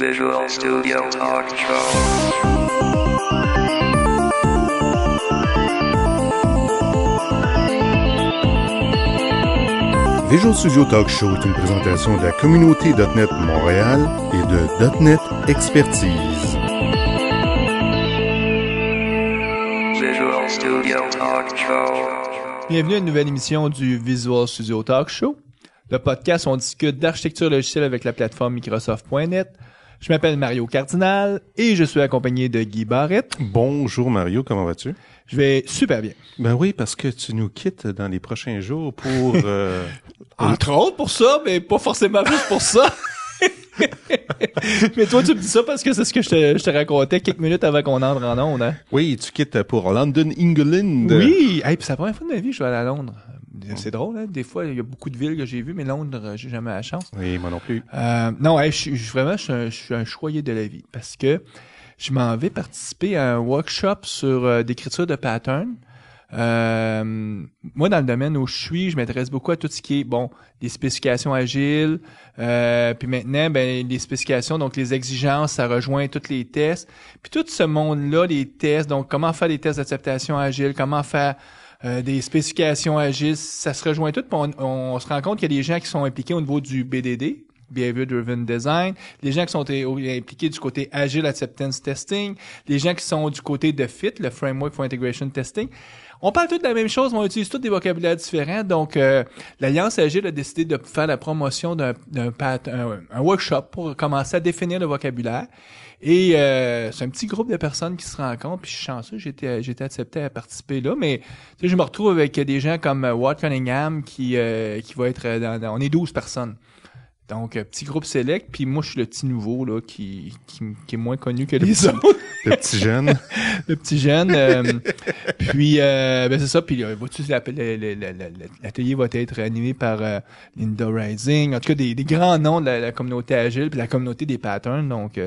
Visual Studio Talk Show. Visual Studio Talk Show est une présentation de la communauté .NET Montréal et de .NET Expertise. Visual Studio Talk Show. Bienvenue à une nouvelle émission du Visual Studio Talk Show. Le podcast, on discute d'architecture logicielle avec la plateforme Microsoft.net, je m'appelle Mario Cardinal et je suis accompagné de Guy Barrett. Bonjour Mario, comment vas-tu? Je vais super bien. Ben oui, parce que tu nous quittes dans les prochains jours pour... Euh... Entre autres pour ça, mais pas forcément juste pour ça. mais toi, tu me dis ça parce que c'est ce que je te, racontais quelques minutes avant qu'on entre en Londres. Hein? Oui, tu quittes pour London, England. Oui, hey, c'est la première fois de ma vie que je vais aller à Londres. C'est drôle, hein? Des fois, il y a beaucoup de villes que j'ai vues, mais Londres, j'ai jamais la chance. Oui, moi non plus. Euh, non, je, vraiment, je suis, un, choyé de la vie parce que je m'en vais participer à un workshop sur l'écriture euh, d'écriture de patterns. Euh, moi, dans le domaine où je suis, je m'intéresse beaucoup à tout ce qui est, bon, les spécifications agiles, puis maintenant, ben, les spécifications, donc les exigences, ça rejoint tous les tests. Puis tout ce monde-là, les tests, donc comment faire des tests d'acceptation agile, comment faire euh, des spécifications agiles, ça se rejoint tout. On, on se rend compte qu'il y a des gens qui sont impliqués au niveau du BDD, Behavior Driven Design, les gens qui sont impliqués du côté Agile Acceptance Testing, les gens qui sont du côté de FIT, le Framework for Integration Testing. On parle tous de la même chose, mais on utilise tous des vocabulaires différents. Donc, euh, l'Alliance Agile a décidé de faire la promotion d'un un workshop pour commencer à définir le vocabulaire. Et euh, c'est un petit groupe de personnes qui se rencontrent. Puis je suis chanceux, j'étais j'étais accepté à participer là. Mais je me retrouve avec des gens comme euh, Walt Cunningham qui euh, qui va être dans, on est 12 personnes. Donc, petit groupe select, puis moi, je suis le petit nouveau, là, qui, qui, est moins connu que les, autres. le petit jeune. le petit jeune. puis, euh, ben, c'est ça. Puis, l'atelier va être animé par Linda Rising. En tout cas, des, grands noms de la, la communauté agile, puis la communauté des patterns. Donc,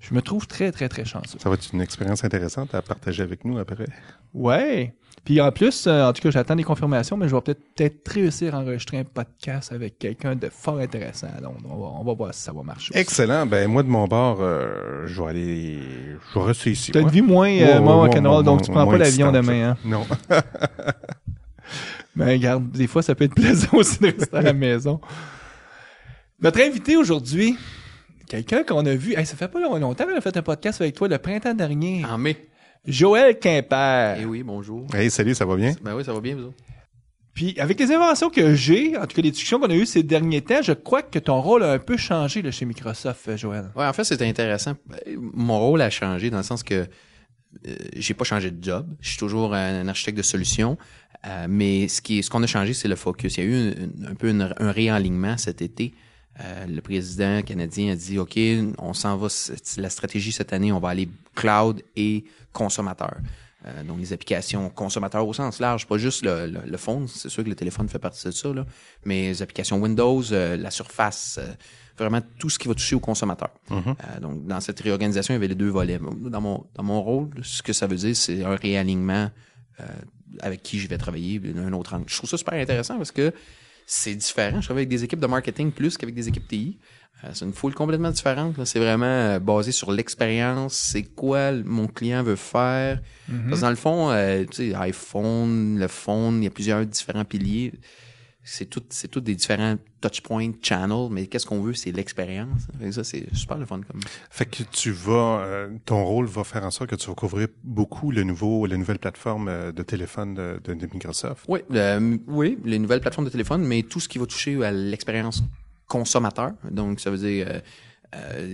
je me trouve très, très, très chanceux. Ça va être une expérience intéressante à partager avec nous après. Ouais. Puis en plus, euh, en tout cas, j'attends des confirmations, mais je vais peut-être peut réussir à enregistrer un podcast avec quelqu'un de fort intéressant On va, voir si ça va marcher. Excellent. Ben moi de mon bord, euh, je vais aller, je vais rester ici. T'as une vie moins euh, donc tu prends pas l'avion demain. Hein? Non. Mais regarde, des fois, ça peut être plaisant aussi de rester à la maison. Notre invité aujourd'hui, Quelqu'un qu'on a vu, ça fait pas longtemps qu'on a fait un podcast avec toi le printemps dernier. En mai. Joël Quimper. Eh oui, bonjour. Hey, salut, ça va bien? Ben oui, ça va bien, vous Puis, avec les inventions que j'ai, en tout cas les discussions qu'on a eues ces derniers temps, je crois que ton rôle a un peu changé là, chez Microsoft, euh, Joël. Oui, en fait, c'est intéressant. Ben, mon rôle a changé dans le sens que euh, j'ai pas changé de job. Je suis toujours un architecte de solution. Euh, mais ce qui, ce qu'on a changé, c'est le focus. Il y a eu un peu un réalignement cet été euh, le président canadien a dit, OK, on s'en va, la stratégie cette année, on va aller cloud et consommateur. Euh, donc, les applications consommateurs au sens large, pas juste le, le, phone, c'est sûr que le téléphone fait partie de ça, là, mais les applications Windows, euh, la surface, vraiment tout ce qui va toucher au consommateur. Mm-hmm. donc, dans cette réorganisation, il y avait les deux volets. Dans mon, dans mon rôle, ce que ça veut dire, c'est un réalignement avec qui je vais travailler un autre angle. Je trouve ça super intéressant parce que c'est différent. Je travaille avec des équipes de marketing plus qu'avec des équipes TI. Euh, c'est une foule complètement différente. C'est vraiment euh, basé sur l'expérience. C'est quoi mon client veut faire. Mm-hmm. Parce que dans le fond, euh, tu sais, iPhone, le phone, il y a plusieurs différents piliers c'est tout, c'est des différents touchpoints, channels, mais qu'est-ce qu'on veut, c'est l'expérience. ça, c'est super le fun Fait que tu vas, euh, ton rôle va faire en sorte que tu vas couvrir beaucoup le nouveau, les nouvelles plateformes euh, de téléphone de, Microsoft. Oui, euh, oui, les nouvelles plateformes de téléphone, mais tout ce qui va toucher à l'expérience consommateur. Donc, ça veut dire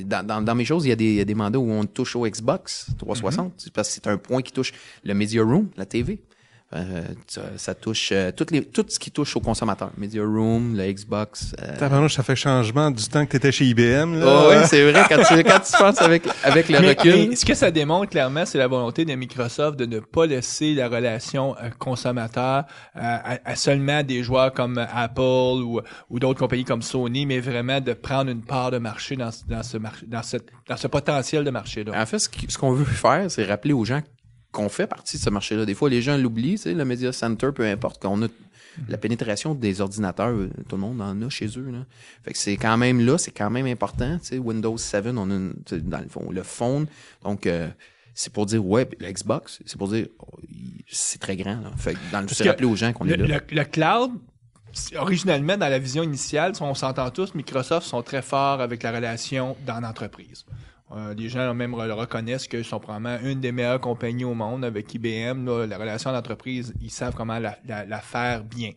dans, mes choses, il y, a des, il mandats où on touche au Xbox 360 mhm. parce que c'est un point qui touche le Media Room, la TV. Euh, ça touche euh, toutes les, tout ce qui touche aux consommateurs. Media Room, la Xbox. Euh, ça fait changement du temps que tu étais chez IBM. Oh, oui, c'est vrai, quand tu, quand tu penses avec, avec le recul. ce que ça démontre clairement, c'est la volonté de Microsoft de ne pas laisser la relation consommateur à, seulement des joueurs comme Apple ou, ou d'autres compagnies comme Sony, mais vraiment de prendre une part de marché dans, ce, dans, ce, dans ce potentiel de marché. Là. En fait, ce qu'on veut faire, c'est rappeler aux gens qu'on fait partie de ce marché-là. Des fois, les gens l'oublient, le Media Center, peu importe, qu'on a la pénétration des ordinateurs, tout le monde en a chez eux. Là. Fait que c'est quand même là, c'est quand même important. sais, Windows 7, on a dans le fond le phone. Donc euh, c'est pour dire ouais, l'Xbox, c'est pour dire c'est très grand. Là. Fait que dans le, c'est rappeler aux gens qu'on est là. Le, cloud, originellement, dans la vision initiale, on s'entend tous, Microsoft sont très forts avec la relation dans l'entreprise. Euh, les gens même reconnaissent que sont probablement une des meilleures compagnies au monde avec IBM. la relation d'entreprise, ils savent comment la, la faire bien.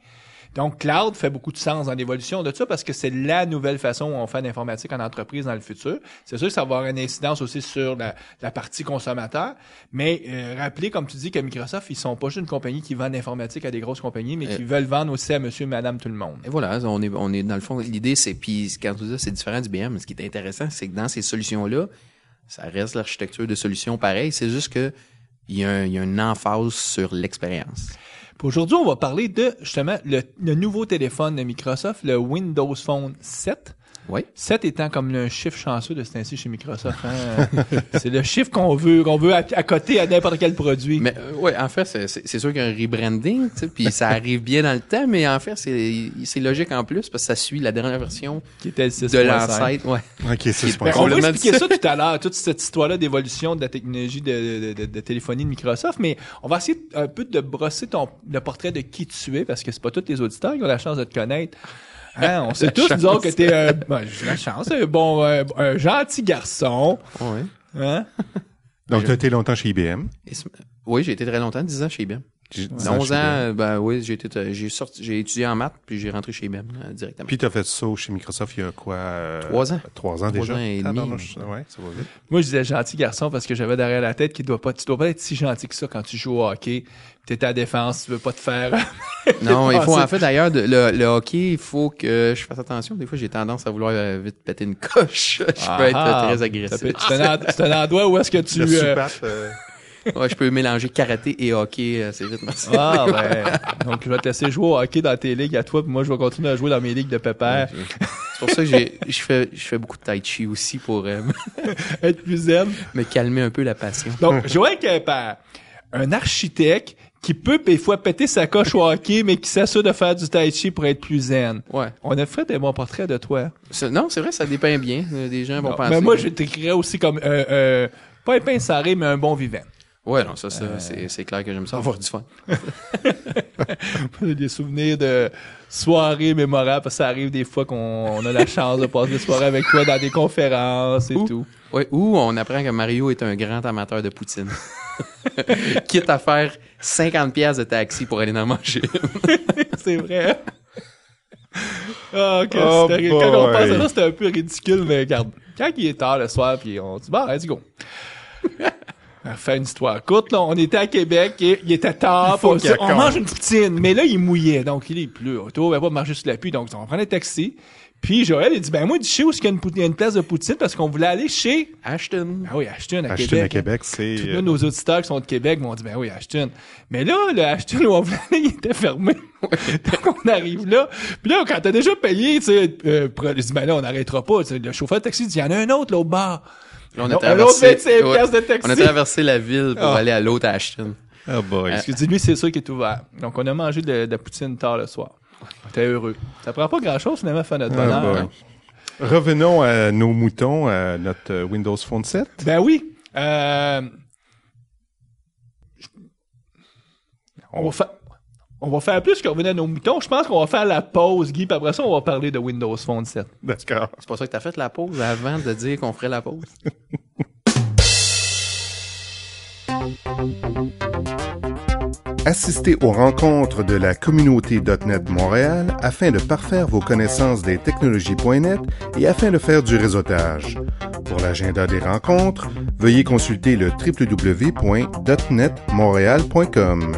Donc, cloud fait beaucoup de sens dans l'évolution de ça parce que c'est la nouvelle façon où on fait l'informatique en entreprise dans le futur. C'est sûr que ça va avoir une incidence aussi sur la, partie consommateur, mais euh, rappelez, comme tu dis, que Microsoft, ils sont pas juste une compagnie qui vend l'informatique à des grosses compagnies, mais euh. qui veulent vendre aussi à monsieur, madame, tout le monde. Et voilà, on est, on est dans le fond, l'idée, c'est, puis quand tu dis c'est différent du BM, ce qui est intéressant, c'est que dans ces solutions-là, ça reste l'architecture de solution pareilles. c'est juste que il y, a il y a une emphase sur l'expérience. Aujourd'hui, on va parler de justement le, nouveau téléphone de Microsoft, le Windows Phone 7. 7 étant comme le chiffre chanceux de ce ainsi chez Microsoft. Hein, euh, c'est le chiffre qu'on veut, qu'on veut à côté à n'importe quel produit. Mais euh, ouais, en fait, c'est sûr qu'il y a un rebranding, puis ça arrive bien dans le temps, mais en fait, c'est logique en plus parce que ça suit la dernière version qui était le de l'ancêtre. Ouais. Ben, on va expliquer ça tout à l'heure, toute cette histoire-là d'évolution de la technologie de, de, téléphonie de Microsoft, mais on va essayer un peu de brosser ton, le portrait de qui tu es parce que c'est pas tous les auditeurs qui ont la chance de te connaître. Hein, on sait tous, disons, que t'es euh, ben, la chance, un bon, euh, un gentil garçon. Oui. Hein? Donc, t'as été longtemps chez IBM. Oui, j'ai été très longtemps, 10 ans chez IBM. 11 ans, euh, ben oui, j'ai été, j'ai sorti, j'ai étudié en maths, puis j'ai rentré chez IBM directement. Puis t'as fait ça chez Microsoft il y a quoi? 3 ans. 3 ans déjà. Ans et demi. Moi, je disais gentil garçon parce que j'avais derrière la tête qu'il doit ne dois pas être si gentil que ça quand tu joues au hockey c'est à défense, tu veux pas te faire. non, il faut en fait d'ailleurs le, hockey, il faut que je fasse attention. Des fois, j'ai tendance à vouloir euh, vite péter une coche. je peux être ah, très ah. agressif. C'est un, endroit où est-ce que tu. Euh, euh. ouais, je peux mélanger karaté et hockey, assez vite. Ah ben, donc je vais te laisser jouer au hockey dans tes ligues à toi, puis moi je vais continuer à jouer dans mes ligues de pépère. c'est pour ça que je fais, je fais beaucoup de tai chi aussi pour être plus zen, me calmer un peu la passion. Donc Joël Quimper, un architecte qui peut des fois péter sa coche au hockey, mais qui s'assure de faire du tai chi pour être plus zen. Ouais. On a fait des bons portraits de toi. Non, c'est vrai, ça dépeint bien. Euh, des gens vont penser. Mais moi, je t'écrirais aussi comme euh, euh pas un serré, mais un bon vivant. Ouais, non, ça, euh, c'est clair que j'aime ça avoir du fun. des souvenirs de soirées mémorables, parce que ça arrive des fois qu'on a la chance de passer des soirées avec toi dans des conférences et tout. où ou on apprend que Mario est un grand amateur de poutine. Quitte à faire 50 pièces de taxi pour aller en manger. c'est vrai. Ah, oh, que quand on pense ça, c'était un peu ridicule, mais quand il est tard le soir, puis on dit, bah, let's go faire une histoire courte, là, on était à Québec et il était tard. On, mange une poutine, mais là, il mouillait, donc il est plus. On va pas marcher sous la pluie, donc on prend un taxi. Puis Joël, il dit, ben moi, je chez où est-ce qu'il y a une, place de poutine parce qu'on voulait aller chez... Ashton. Ah oui, Ashton à Québec. à Québec, c'est... Tous euh, nos auditeurs qui sont de Québec m'ont dit, ben oui, Ashton. Mais là, le Ashton où on voulait aller, il était fermé. Donc on arrive là. Puis là, quand t'as déjà payé, tu sais, euh, je dis, ben là, on n'arrêtera pas. Le chauffeur de taxi dit, il y en a un autre, là, au bar on a, traversé, la ville pour ah. aller à l'autre Ashton. Oh boy. Parce que dis-lui, c'est sûr qu'il est ouvert. Donc, on a mangé de, la poutine tard le soir. T'es heureux. Ça prend pas grand-chose, finalement, à faire notre ah, bonheur. Revenons à nos moutons, à notre Windows Phone 7. Ben oui. Euh, on... va faire... On va faire plus qu'on revenir à nos moutons. Je pense qu'on va faire la pause, Guy, puis après ça, on va parler de Windows Phone 7. D'accord. C'est pas ça que t'as fait la pause avant de dire qu'on ferait la pause? Assistez aux rencontres de la communauté .NET Montréal afin de parfaire vos connaissances des technologies .NET et afin de faire du réseautage. Pour l'agenda des rencontres, veuillez consulter le www.netmontréal.com.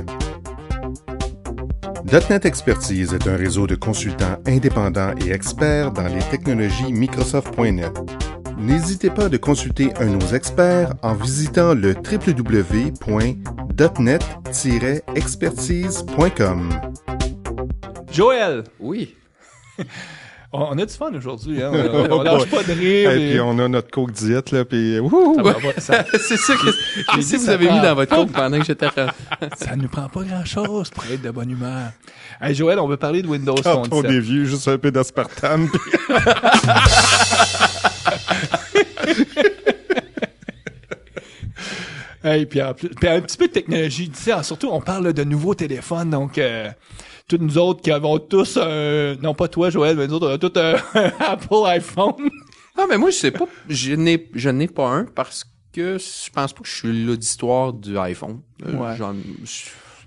.NET Expertise est un réseau de consultants indépendants et experts dans les technologies Microsoft.NET. N'hésitez pas de consulter un de nos experts en visitant le www.dotnet-expertise.com. Joël! Oui. On, a du fun aujourd'hui, hein? On, lâche pas de rire. Et, puis on a notre coke diète, là, puis euh, ouh! Ça... c'est sûr que si vous avez mis dans votre coke pendant que j'étais... ça ne nous prend pas grand-chose pour être de bonne humeur. Hey, Joël, on veut parler de Windows Quand on est vieux, juste un peu d'aspartame, puis... hey, puis, un petit peu de technologie, tu sais, surtout on parle de nouveaux téléphones, donc euh, toutes nous autres qui avons tous un, non pas toi Joël, mais nous autres on a tous un, Apple iPhone. Non, mais moi, je sais pas. Je n'ai, je n'ai pas un parce que je pense pas que je suis l'auditoire du iPhone. Euh,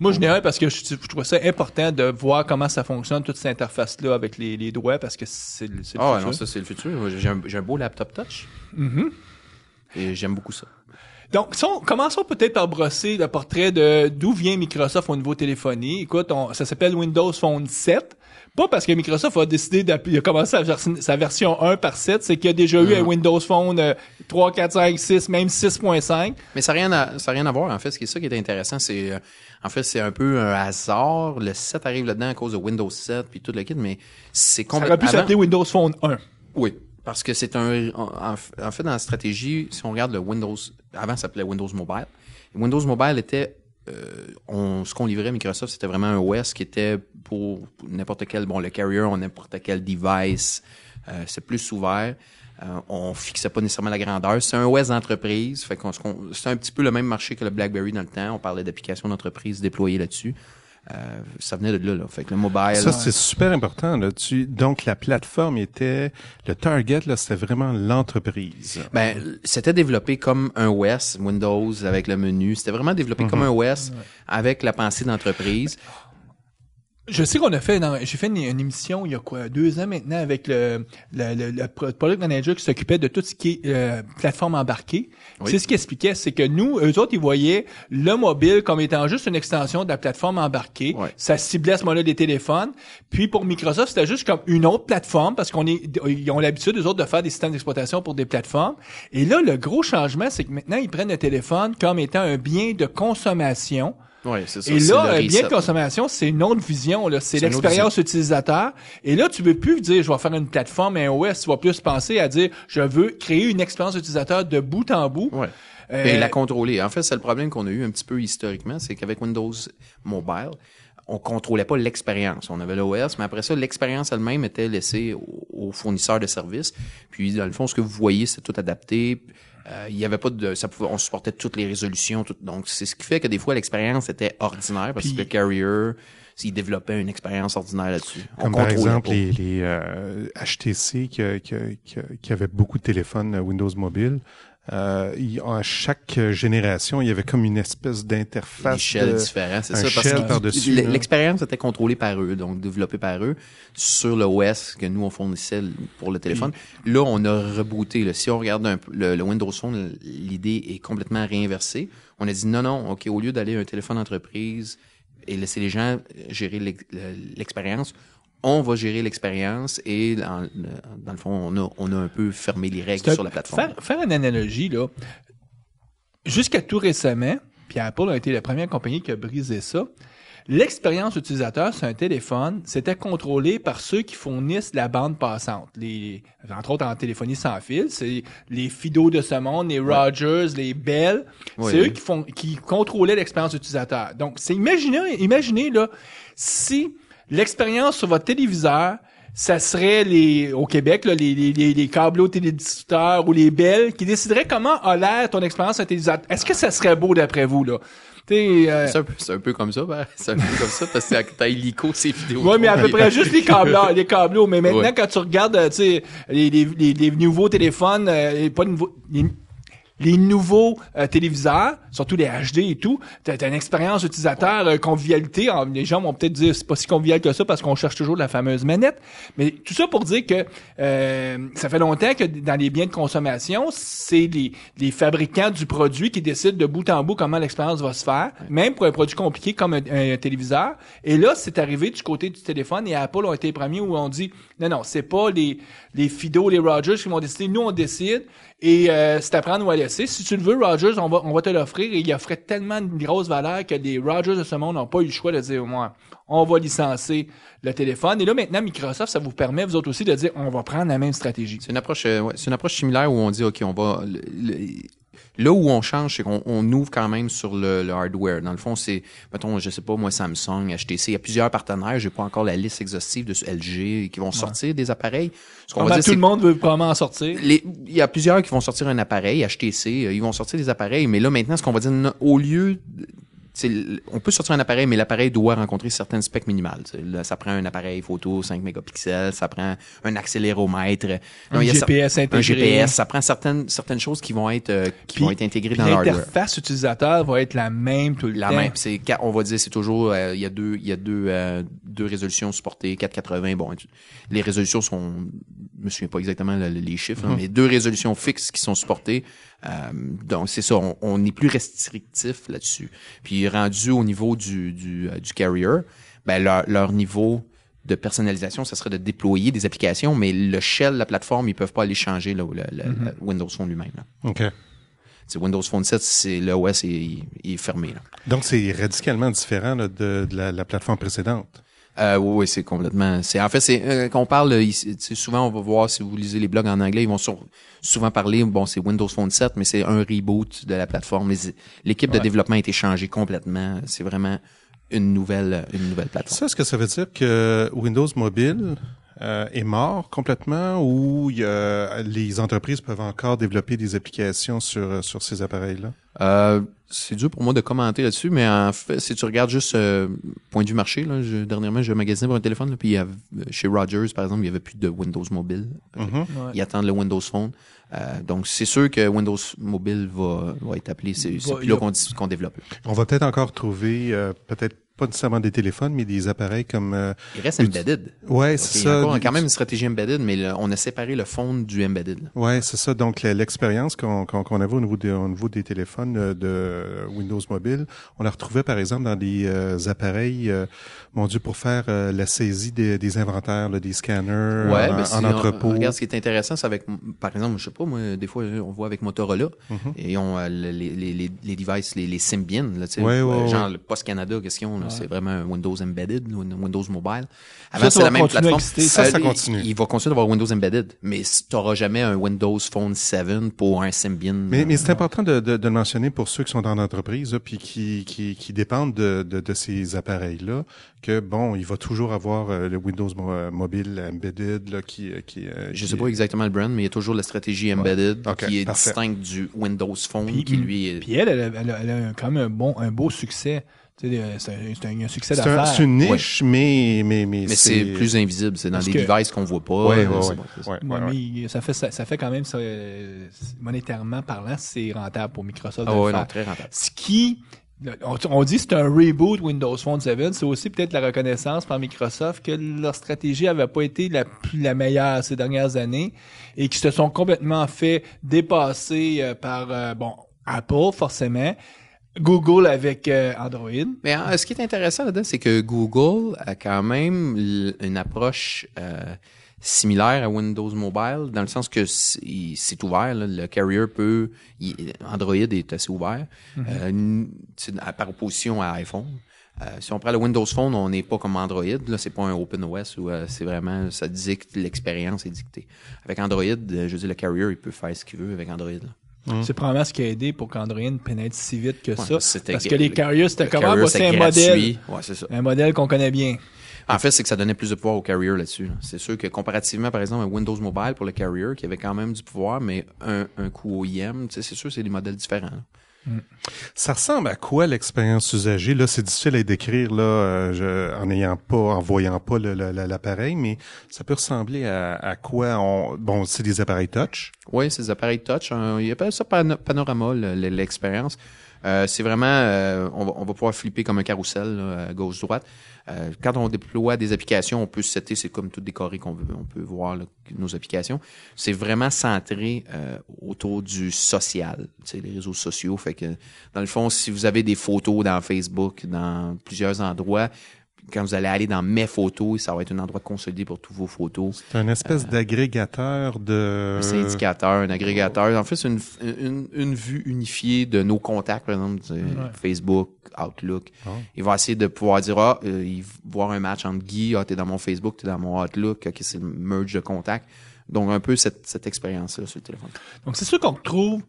moi, je n'ai un parce que je, trouve ça important de voir comment ça fonctionne, toute cette interface-là avec les, les doigts, parce que c'est, le, ah futur. Ah non, ça, c'est le futur. J'ai un, beau laptop touch. Mm-hmm. Et j'aime beaucoup ça. Donc, commençons peut-être à brosser le portrait de d'où vient Microsoft au niveau téléphonie. Écoute, on, ça s'appelle Windows Phone 7. Pas parce que Microsoft a décidé d'appuyer, a commencé à, sa version 1 par 7, c'est qu'il y a déjà eu un mm-hmm. Windows Phone 3, 4, 5, 6, même 6.5. Mais ça n'a rien, à, ça rien à voir, en fait. Ce qui est ça qui est intéressant, c'est, euh, en fait, c'est un peu un hasard. Le 7 arrive là-dedans à cause de Windows 7 puis tout le kit, mais c'est complètement. Ça aurait pu s'appeler Windows Phone 1. Oui, parce que c'est un. En, fait, dans la stratégie, si on regarde le Windows. Avant, ça s'appelait Windows Mobile. Windows Mobile était. Euh, on, ce qu'on livrait à Microsoft, c'était vraiment un OS qui était pour, n'importe quel. Bon, le carrier, on n'importe quel device. Euh, c'est plus ouvert. Euh, on fixait pas nécessairement la grandeur. C'est un OS d'entreprise. Fait qu'on, c'est un petit peu le même marché que le BlackBerry dans le temps. On parlait d'applications d'entreprise déployées là-dessus. Euh, ça venait de là, là. Fait que le mobile. Ça, c'est super important. Là. Tu, donc, la plateforme était. Le target, là, c'était vraiment l'entreprise. Ben, c'était développé comme un OS, Windows, avec le menu. C'était vraiment développé comme mhm. un OS avec la pensée d'entreprise. Je sais qu'on a fait, j'ai fait une, émission il y a quoi, deux ans maintenant avec le, le, le, product manager qui s'occupait de tout ce qui est euh, plateforme embarquée. C'est ce qu'il expliquait, c'est que nous, eux autres, ils voyaient le mobile comme étant juste une extension de la plateforme embarquée. Ça ciblait à ce moment-là des téléphones. Puis pour Microsoft, c'était juste comme une autre plateforme parce qu'on ils ont l'habitude, eux autres, de faire des systèmes d'exploitation pour des plateformes. Et là, le gros changement, c'est que maintenant, ils prennent le téléphone comme étant un bien de consommation oui, c'est ça. Et là, le euh, bien de consommation, c'est une autre vision. Là. C'est, l'expérience utilisateur. Et là, tu veux plus dire, je vais faire une plateforme, un OS. Tu vas plus penser à dire, je veux créer une expérience utilisateur de bout en bout. Euh, Et la contrôler. En fait, c'est le problème qu'on a eu un petit peu historiquement, c'est qu'avec Windows Mobile, on contrôlait pas l'expérience. On avait l'OS, mais après ça, l'expérience elle-même était laissée aux fournisseurs de services. Puis, dans le fond, ce que vous voyez, c'est tout adapté. Euh, il y avait pas de, ça pouvait, on supportait toutes les résolutions, donc c'est ce qui fait que des fois l'expérience était ordinaire parce que que Carrier, s'il développait une expérience ordinaire là-dessus. Comme par exemple les, HTC euh, qui, qui, qui, avaient beaucoup de téléphones euh, Windows mobile, euh, à chaque génération, il y avait comme une espèce d'interface. Échelle différente, c'est ça. l'expérience était contrôlée par eux, donc développée par eux sur l'OS que nous on fournissait pour le téléphone. Mm. Là, on a rebooté. Si on regarde le, le, Windows Phone, l'idée est complètement réinversée. On a dit non, non, ok, au lieu d'aller à un téléphone entreprise et laisser les gens gérer l'expérience, on va gérer l'expérience et dans, le fond, on a, un peu fermé les règles sur la plateforme. Faire, une analogie, là, jusqu'à tout récemment, puis Apple a été la première compagnie qui a brisé ça, l'expérience utilisateur sur un téléphone, c'était contrôlé par ceux qui fournissent la bande passante. Les, entre autres en téléphonie sans fil, c'est les Fido de ce monde, les Rogers, les Bell. C'est eux qui font, qui contrôlaient l'expérience utilisateur. Donc, c'est imaginez, imaginez, là, si l'expérience sur votre téléviseur, ça serait les au Québec là, les, les, les télédistributeurs ou les belles qui décideraient comment a l'air ton expérience à téléviseur. Est-ce que ça serait beau d'après vous là euh, C'est un, un, peu comme ça, ben. c'est un peu comme ça parce que t'as illico ces vidéos. Ouais, mais à peu près juste les câbles, les câbles. Mais maintenant, quand tu regardes, euh, tu sais, les, les, les, nouveaux téléphones, euh, pas nouveaux, les nouveaux euh, téléviseurs, surtout les HD et tout, t'as une expérience utilisateur euh, convivialité. Ah, les gens vont peut-être dire c'est pas si convivial que ça parce qu'on cherche toujours la fameuse manette. Mais tout ça pour dire que euh, ça fait longtemps que dans les biens de consommation, c'est les, les fabricants du produit qui décident de bout en bout comment l'expérience va se faire, même pour un produit compliqué comme un, téléviseur. Et là, c'est arrivé du côté du téléphone et Apple ont été les premiers où on dit non non, c'est pas les les Fido, les Rogers qui vont décider, nous on décide et euh, c'est à prendre ou à laisser. Si tu le veux, Rogers, on va, on va te l'offrir. Et il offrait tellement de grosse valeur que les Rogers de ce monde n'ont pas eu le choix de dire au moins, on va licencier le téléphone. Et là, maintenant, Microsoft, ça vous permet, vous autres aussi, de dire, on va prendre la même stratégie. C'est une approche, euh, c'est une approche similaire où on dit, OK, on va, Là où on change, c'est qu'on ouvre quand même sur le, hardware. Dans le fond, c'est, mettons, je sais pas, moi, Samsung, HTC, il y a plusieurs partenaires. J'ai pas encore la liste exhaustive de LG qui vont sortir des appareils. tout le monde veut probablement en sortir. Il y a plusieurs qui vont sortir un appareil, HTC, euh, ils vont sortir des appareils. Mais là, maintenant, ce qu'on va dire, au lieu on peut sortir un appareil, mais l'appareil doit rencontrer certaines specs minimales. ça prend un appareil photo 5 mégapixels, ça prend un accéléromètre, un GPS intégré. ça prend certaines certaines choses qui vont être euh, qui vont être intégrées dans l'hardware. L'interface utilisateur va être la même tout le la temps. La même, c'est on va dire c'est toujours euh, il y a deux il y a deux euh, deux résolutions supportées 480 bon les résolutions sont je me souviens pas exactement les chiffres, mm-hmm. mais deux résolutions fixes qui sont supportées euh, donc, c'est ça, on, n'est est plus restrictif là-dessus. Puis rendu au niveau du, du, euh, carrier, ben leur, niveau de personnalisation, ça serait de déployer des applications, mais le shell, la plateforme, ils peuvent pas aller changer mm-hmm. le, Windows Phone lui-même. OK. C'est Windows Phone 7, c'est l'OS est, fermé. Donc, c'est radicalement différent de, la, plateforme précédente. Euh, oui, c'est complètement. C'est en fait, c'est euh, qu'on parle. Euh, c'est souvent, on va voir si vous lisez les blogs en anglais, ils vont souvent parler. Bon, c'est Windows Phone 7, mais c'est un reboot de la plateforme. L'équipe de développement a été changée complètement. C'est vraiment une nouvelle, une nouvelle plateforme. Ça, est-ce que ça veut dire que Windows Mobile euh, est mort complètement ou y les entreprises peuvent encore développer des applications sur, euh, sur ces appareils-là? Euh, c'est dur pour moi de commenter là-dessus, mais en fait, si tu regardes juste euh, point du marché, là, je, dernièrement, j'ai magasiné pour un téléphone, là, puis euh, chez Rogers, par exemple, il n'y avait plus de Windows Mobile. Mhm. il attendent le Windows Phone. donc, c'est sûr que Windows Mobile va, va être appelé. C'est, plus là qu'on, développe. On va peut-être encore trouver peut-être pas nécessairement des téléphones, mais des appareils comme... Euh, il reste embedded. Ouais, c'est ça. Il y a quand même une stratégie embedded, mais on a séparé le fond du embedded. Ouais, c'est ça. Donc, l'expérience qu'on qu avait au niveau, de, au niveau des téléphones euh, de Windows Mobile, on la retrouvait, par exemple, dans des euh, appareils, euh, mon Dieu, pour faire la saisie des, des inventaires, des scanners en, en entrepôt. regarde, ce qui est intéressant, c'est avec, par exemple, je sais pas, moi, des fois, on voit avec Motorola, mhm. et on les, les, les, les devices, les, les Symbian, là, genre le Post-Canada, qu'est-ce qu'ils ont c'est vraiment un Windows Embedded, Windows Mobile. Avant, c'est la même plateforme. Ça, continue. Il, va continuer d'avoir Windows Embedded, mais tu n'auras jamais un Windows Phone 7 pour un Symbian. Mais, euh, c'est important de, le mentionner pour ceux qui sont dans l'entreprise puis qui, qui, dépendent de, de, ces appareils-là, que bon, il va toujours avoir euh, le Windows Mobile Embedded là, qui, euh, qui, Je sais pas exactement le brand, mais il y a toujours la stratégie Embedded qui est distincte du Windows Phone qui lui est... Puis elle, elle, a quand même un, bon, un beau succès euh, c'est un, succès d'affaires. C'est une niche, mais, mais, mais, mais c'est plus invisible. C'est dans les devices qu'on voit pas. Ouais, euh, ouais, mais ça fait, ça, fait quand même, ça, monétairement parlant, c'est rentable pour Microsoft. Ah, très rentable. Ce qui, on dit c'est un reboot Windows Phone 7, c'est aussi peut-être la reconnaissance par Microsoft que leur stratégie n'avait pas été la, la meilleure ces dernières années et qu'ils se sont complètement fait dépasser euh, par, bon, Apple, forcément. Google avec euh, Android. Mais hein, ce qui est intéressant là-dedans, c'est que Google a quand même une approche euh, similaire à Windows Mobile, dans le sens que c'est ouvert, le carrier peut... Android est assez ouvert, mm-hmm. euh, par opposition à iPhone. si on prend le Windows Phone, on n'est pas comme Android. Là, c'est pas un Open OS où c'est vraiment ça dicte l'expérience est dictée. Avec Android, je veux dire, le carrier il peut faire ce qu'il veut avec Android. Mm. C'est probablement ce qui a aidé pour qu'Android pénètre si vite que ça. Parce que les carriers, c'était comment? Bah, c'est un modèle. Un modèle qu'on connaît bien. En fait, c'est que ça donnait plus de pouvoir aux carriers là-dessus. C'est sûr que comparativement, par exemple, à Windows Mobile pour le carrier, qui avait quand même du pouvoir, mais un, un coup OIM, c'est sûr, c'est des modèles différents. Mm. Ça ressemble à quoi l'expérience usagée? Là, c'est difficile à décrire là, euh, en n'ayant pas, en voyant pas l'appareil, mais ça peut ressembler à, quoi? On, bon, c'est des appareils touch. Oui, c'est des appareils touch. y il appelle ça panorama, l'expérience. Euh, c'est vraiment, euh, on, va, on, va, pouvoir flipper comme un carrousel, gauche-droite. Euh, quand on déploie des applications, on peut se setter, c'est comme tout décoré qu'on veut, on peut voir nos applications. C'est vraiment centré autour du social, les réseaux sociaux. Fait que, dans le fond, si vous avez des photos dans Facebook, dans plusieurs endroits, quand vous allez aller dans mes photos, ça va être un endroit consolidé pour tous vos photos. C'est un espèce euh, d'agrégateur de. Un indicateur, un agrégateur. En fait, c'est une, vue unifiée de nos contacts, par exemple, Facebook, Outlook. Ah. Il va essayer de pouvoir dire, ah, euh, il va voir un match entre Guy, ah, t'es dans mon Facebook, t'es dans mon Outlook, ok, c'est le merge de contacts. Donc, un peu cette, expérience-là sur le téléphone. Donc, c'est sûr qu'on trouve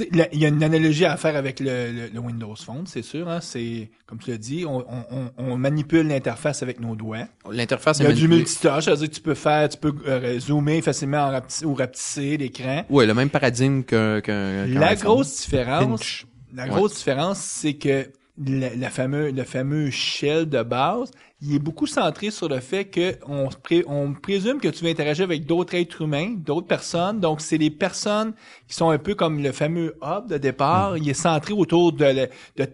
il y a une analogie à faire avec le, Windows Phone, c'est sûr. Hein? C'est comme tu l'as dit, on, on, on manipule l'interface avec nos doigts. L'interface. Il y a du multitâche, c'est-à-dire que tu peux faire, tu peux euh, zoomer facilement ou rapetisser l'écran. Oui, le même paradigme que. la grosse différence. La grosse différence, c'est que le, fameux, le fameux shell de base, il est beaucoup centré sur le fait qu'on pré, on présume que tu vas interagir avec d'autres êtres humains, d'autres personnes. Donc, c'est les personnes qui sont un peu comme le fameux hub de départ. Mm-hmm. Il est centré autour de,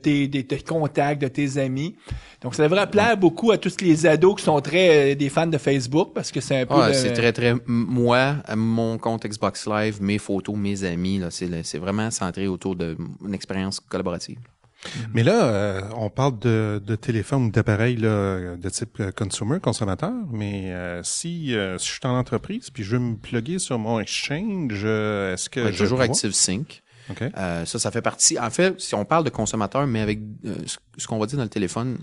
tes, contacts, de tes amis. Donc, ça devrait plaire mm-hmm. beaucoup à tous les ados qui sont très euh, des fans de Facebook parce que c'est un peu. C'est très, très. Moi, mon compte Xbox Live, mes photos, mes amis, là c'est vraiment centré autour d'une expérience collaborative. Mhm. Mais là, euh, on parle de, téléphone ou d'appareil de type euh, consumer, consommateur, mais euh, si, je suis en entreprise puis je veux me plugger sur mon exchange, est-ce que je toujours Active Sync. ça, ça fait partie. En fait, si on parle de consommateur, mais avec ce qu'on va dire dans le téléphone,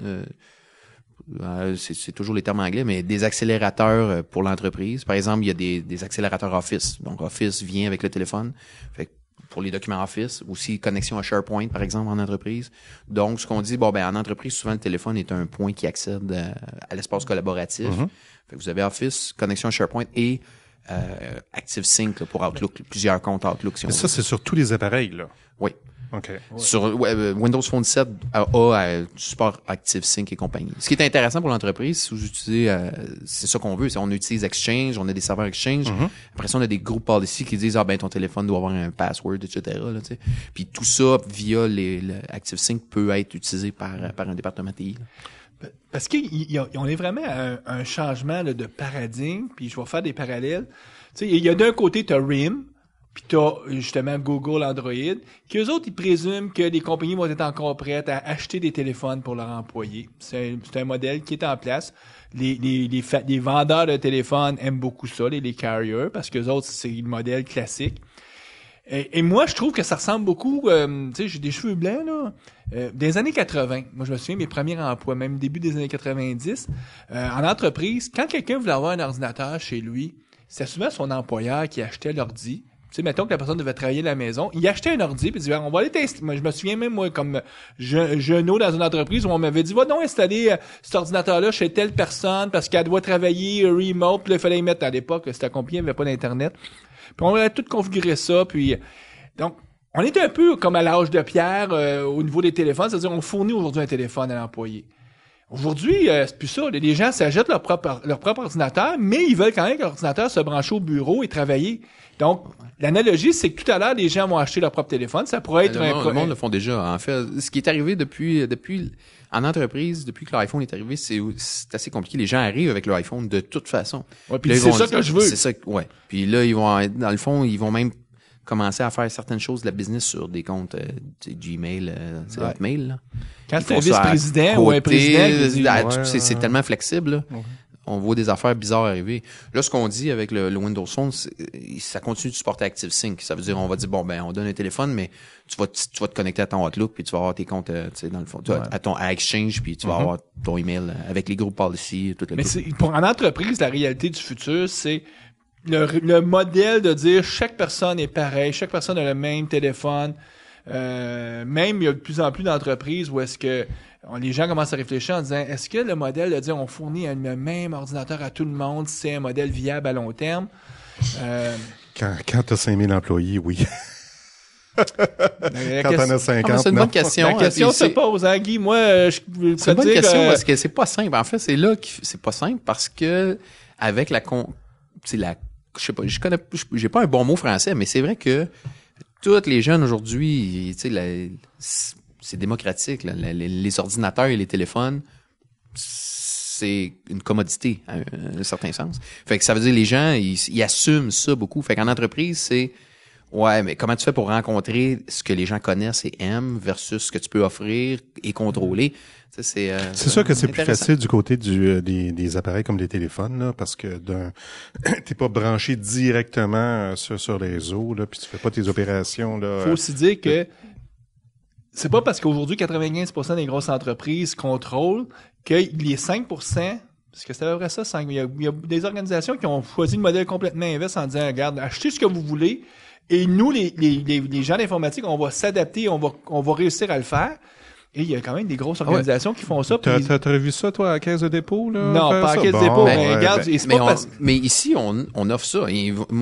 c'est toujours les termes anglais, mais des accélérateurs pour l'entreprise. Par exemple, il y a des, des, accélérateurs Office. Donc, Office vient avec le téléphone. Fait que pour les documents Office, aussi connexion à SharePoint, par exemple, en entreprise. Donc, ce qu'on dit, bon, ben, en entreprise, souvent, le téléphone est un point qui accède euh, à, l'espace collaboratif. Mm-hmm. fait que vous avez Office, connexion à SharePoint et euh, ActiveSync pour Outlook, plusieurs comptes Outlook. Mais ça, c'est sur tous les appareils, là. Oui. Sur euh, Windows Phone 7 a, a, support Active et compagnie. Ce qui est intéressant pour l'entreprise, si vous utilisez, euh, c'est ça qu'on veut, c'est on utilise Exchange, on a des serveurs Exchange. Mm-hmm. Après ça, on a des groupes policy qui disent ah ben ton téléphone doit avoir un password, etc. Puis tout ça via les, peut être utilisé par par un département TI. Parce qu'on est vraiment à un, changement de paradigme, puis je vais faire des parallèles. Tu sais, il y a d'un côté, tu as RIM, puis t'as euh, justement Google, Android, que les autres, ils présument que les compagnies vont être encore prêtes à acheter des téléphones pour leurs employés. C'est un, modèle qui est en place. Les, les, les, vendeurs de téléphones aiment beaucoup ça, les, les carriers, parce que autres, c'est le modèle classique. Et, moi, je trouve que ça ressemble beaucoup, euh, tu sais, j'ai des cheveux blancs, là, euh, des années 80. Moi, je me souviens, mes premiers emplois, même début des années 90, en entreprise, quand quelqu'un voulait avoir un ordinateur chez lui, c'est souvent son employeur qui achetait l'ordi, mettons que la personne devait travailler à la maison, il achetait un ordi, puis il disait, on va aller tester. je me souviens même, moi, comme je, dans une entreprise où on m'avait dit, va non installer euh, cet ordinateur-là chez telle personne parce qu'elle doit travailler remote, puis il fallait mettre à l'époque, c'était compliqué, il n'y avait pas d'Internet. Puis on avait tout configuré ça, puis... Donc, on était un peu comme à l'âge de pierre euh, au niveau des téléphones, c'est-à-dire on fournit aujourd'hui un téléphone à l'employé. Aujourd'hui, euh, c'est plus ça. Les gens s'achètent leur propre, leur propre ordinateur, mais ils veulent quand même que l'ordinateur se branche au bureau et travailler. Donc, l'analogie, c'est que tout à l'heure, les gens vont acheter leur propre téléphone. Ça pourrait ben, être un... Monde, le monde le font déjà. En fait, ce qui est arrivé depuis, depuis en entreprise, depuis que l'iPhone est arrivé, c'est assez compliqué. Les gens arrivent avec leur iPhone de toute façon. Ouais, puis c'est ça que je veux. C'est ça, ouais. Puis là, ils vont, dans le fond, ils vont même commencer à faire certaines choses de la business sur des comptes euh, Gmail, euh, c'est mail. Quand tu vice-président ou un président, c'est tellement flexible. Là on voit des affaires bizarres arriver. Là, ce qu'on dit avec le, Windows Phone, ça continue de supporter ActiveSync. Ça veut dire, on va dire, bon, ben, on donne un téléphone, mais tu vas, te, connecter à ton Outlook, puis tu vas avoir tes comptes, euh, tu dans le fond, à ton Exchange, puis tu vas mm-hmm. avoir ton email euh, avec les groupes policy, tout le Mais pour en entreprise, la réalité du futur, c'est le, modèle de dire chaque personne est pareil, chaque personne a le même téléphone. Euh, même il y a de plus en plus d'entreprises où est-ce que les gens commencent à réfléchir en disant est-ce que le modèle de dire on fournit le même ordinateur à tout le monde, c'est un modèle viable à long terme euh... Quand, quand tu as 5000 employés, oui. quand t'en as 50. Ah, hein, hein, euh, c'est une bonne question. La question se pose, hein, Moi, je C'est une bonne question parce que c'est pas simple. En fait, c'est là que c'est pas simple parce que avec la con, c'est la, je sais pas, je connais, j'ai pas un bon mot français, mais c'est vrai que toutes les jeunes aujourd'hui, tu sais, c'est démocratique. Les, ordinateurs et les téléphones, c'est une commodité, à un, certain sens. Fait que ça veut dire les gens, ils, assument ça beaucoup. Fait qu'en entreprise, c'est Ouais, mais comment tu fais pour rencontrer ce que les gens connaissent et aiment versus ce que tu peux offrir et contrôler? C'est euh, sûr que c'est plus facile du côté du, euh, des, appareils comme des téléphones, parce que t'es pas branché directement euh, sur, sur les réseaux, là, puis tu fais pas tes opérations. Là, Faut aussi dire euh, que c'est pas parce qu'aujourd'hui 95% des grosses entreprises contrôlent que les 5%, parce que c'est vrai ça, il, y a, des organisations qui ont choisi le modèle complètement inverse en disant, regarde, achetez ce que vous voulez, et nous, les, gens d'informatique, on va s'adapter, on va, on va réussir à le faire. Et il y a quand même des grosses ah organisations qui font ça. Tu as vu ça, toi, à Caisse de dépôt? Là, non, pas à Caisse de dépôt. Ben, mais, regarde, ben, ben, mais, ici, on, on offre ça.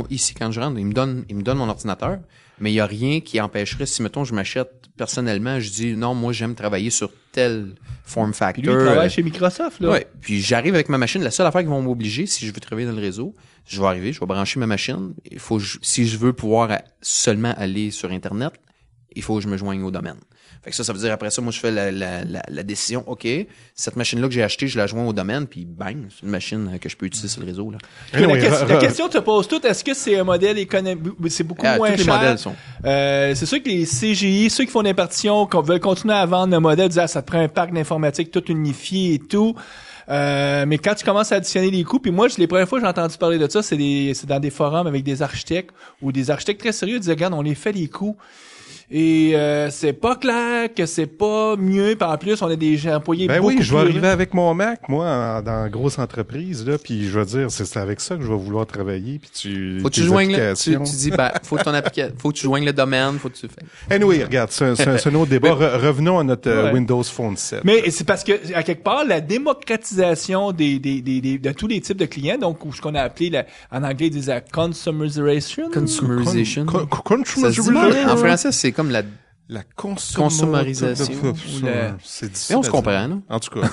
ici, quand je rentre, il me donne il me donnent mon ordinateur mais il n'y a rien qui empêcherait, si mettons, je m'achète personnellement, je dis non, moi j'aime travailler sur tel form factor. Puis travaille euh, chez Microsoft, là. Oui, Puis j'arrive avec ma machine. La seule affaire qu'ils vont m'obliger, si je veux travailler dans le réseau, je vais arriver, je vais brancher ma machine. Il faut, si je veux pouvoir seulement aller sur Internet, il faut que je me joigne au domaine ça, ça veut dire après ça, moi, je fais la, décision, OK, cette machine-là que j'ai achetée, je la joins au domaine, puis bang, c'est une machine euh, que je peux utiliser sur le réseau. Là. Eh la, question te pose toute, est-ce que c'est un modèle économique, c'est beaucoup ah, moins cher? Euh, c'est sûr que les CGI, ceux qui font partitions, qu'on veulent continuer à vendre le modèle, disent, ah, ça te prend un parc d'informatique tout unifié et tout. Euh, mais quand tu commences à additionner les coûts, puis moi, les premières fois que j'ai entendu parler de ça, c'est dans des forums avec des architectes ou des architectes très sérieux ils disaient, regarde, on les fait les coûts. Et euh, c'est pas clair que c'est pas mieux. en plus, on a des employés ben oui, je vais arriver avec mon Mac, moi, dans grosse entreprise, là, puis je vais dire, c'est avec ça que je vais vouloir travailler, puis tu... Faut que tu joignes Tu, dis, ben, faut que, ton faut que tu joignes le domaine, faut que tu... Anyway, regarde, c'est un autre débat. revenons à notre euh, Windows Phone 7. Mais c'est parce que, à quelque part, la démocratisation des, des, des, de tous les types de clients, donc ce qu'on a appelé, en anglais, ils consumerization. Consumerization. consumerization. En français, c'est comme la la consommarisation. Hein. C'est on se comprend, non? En tout cas,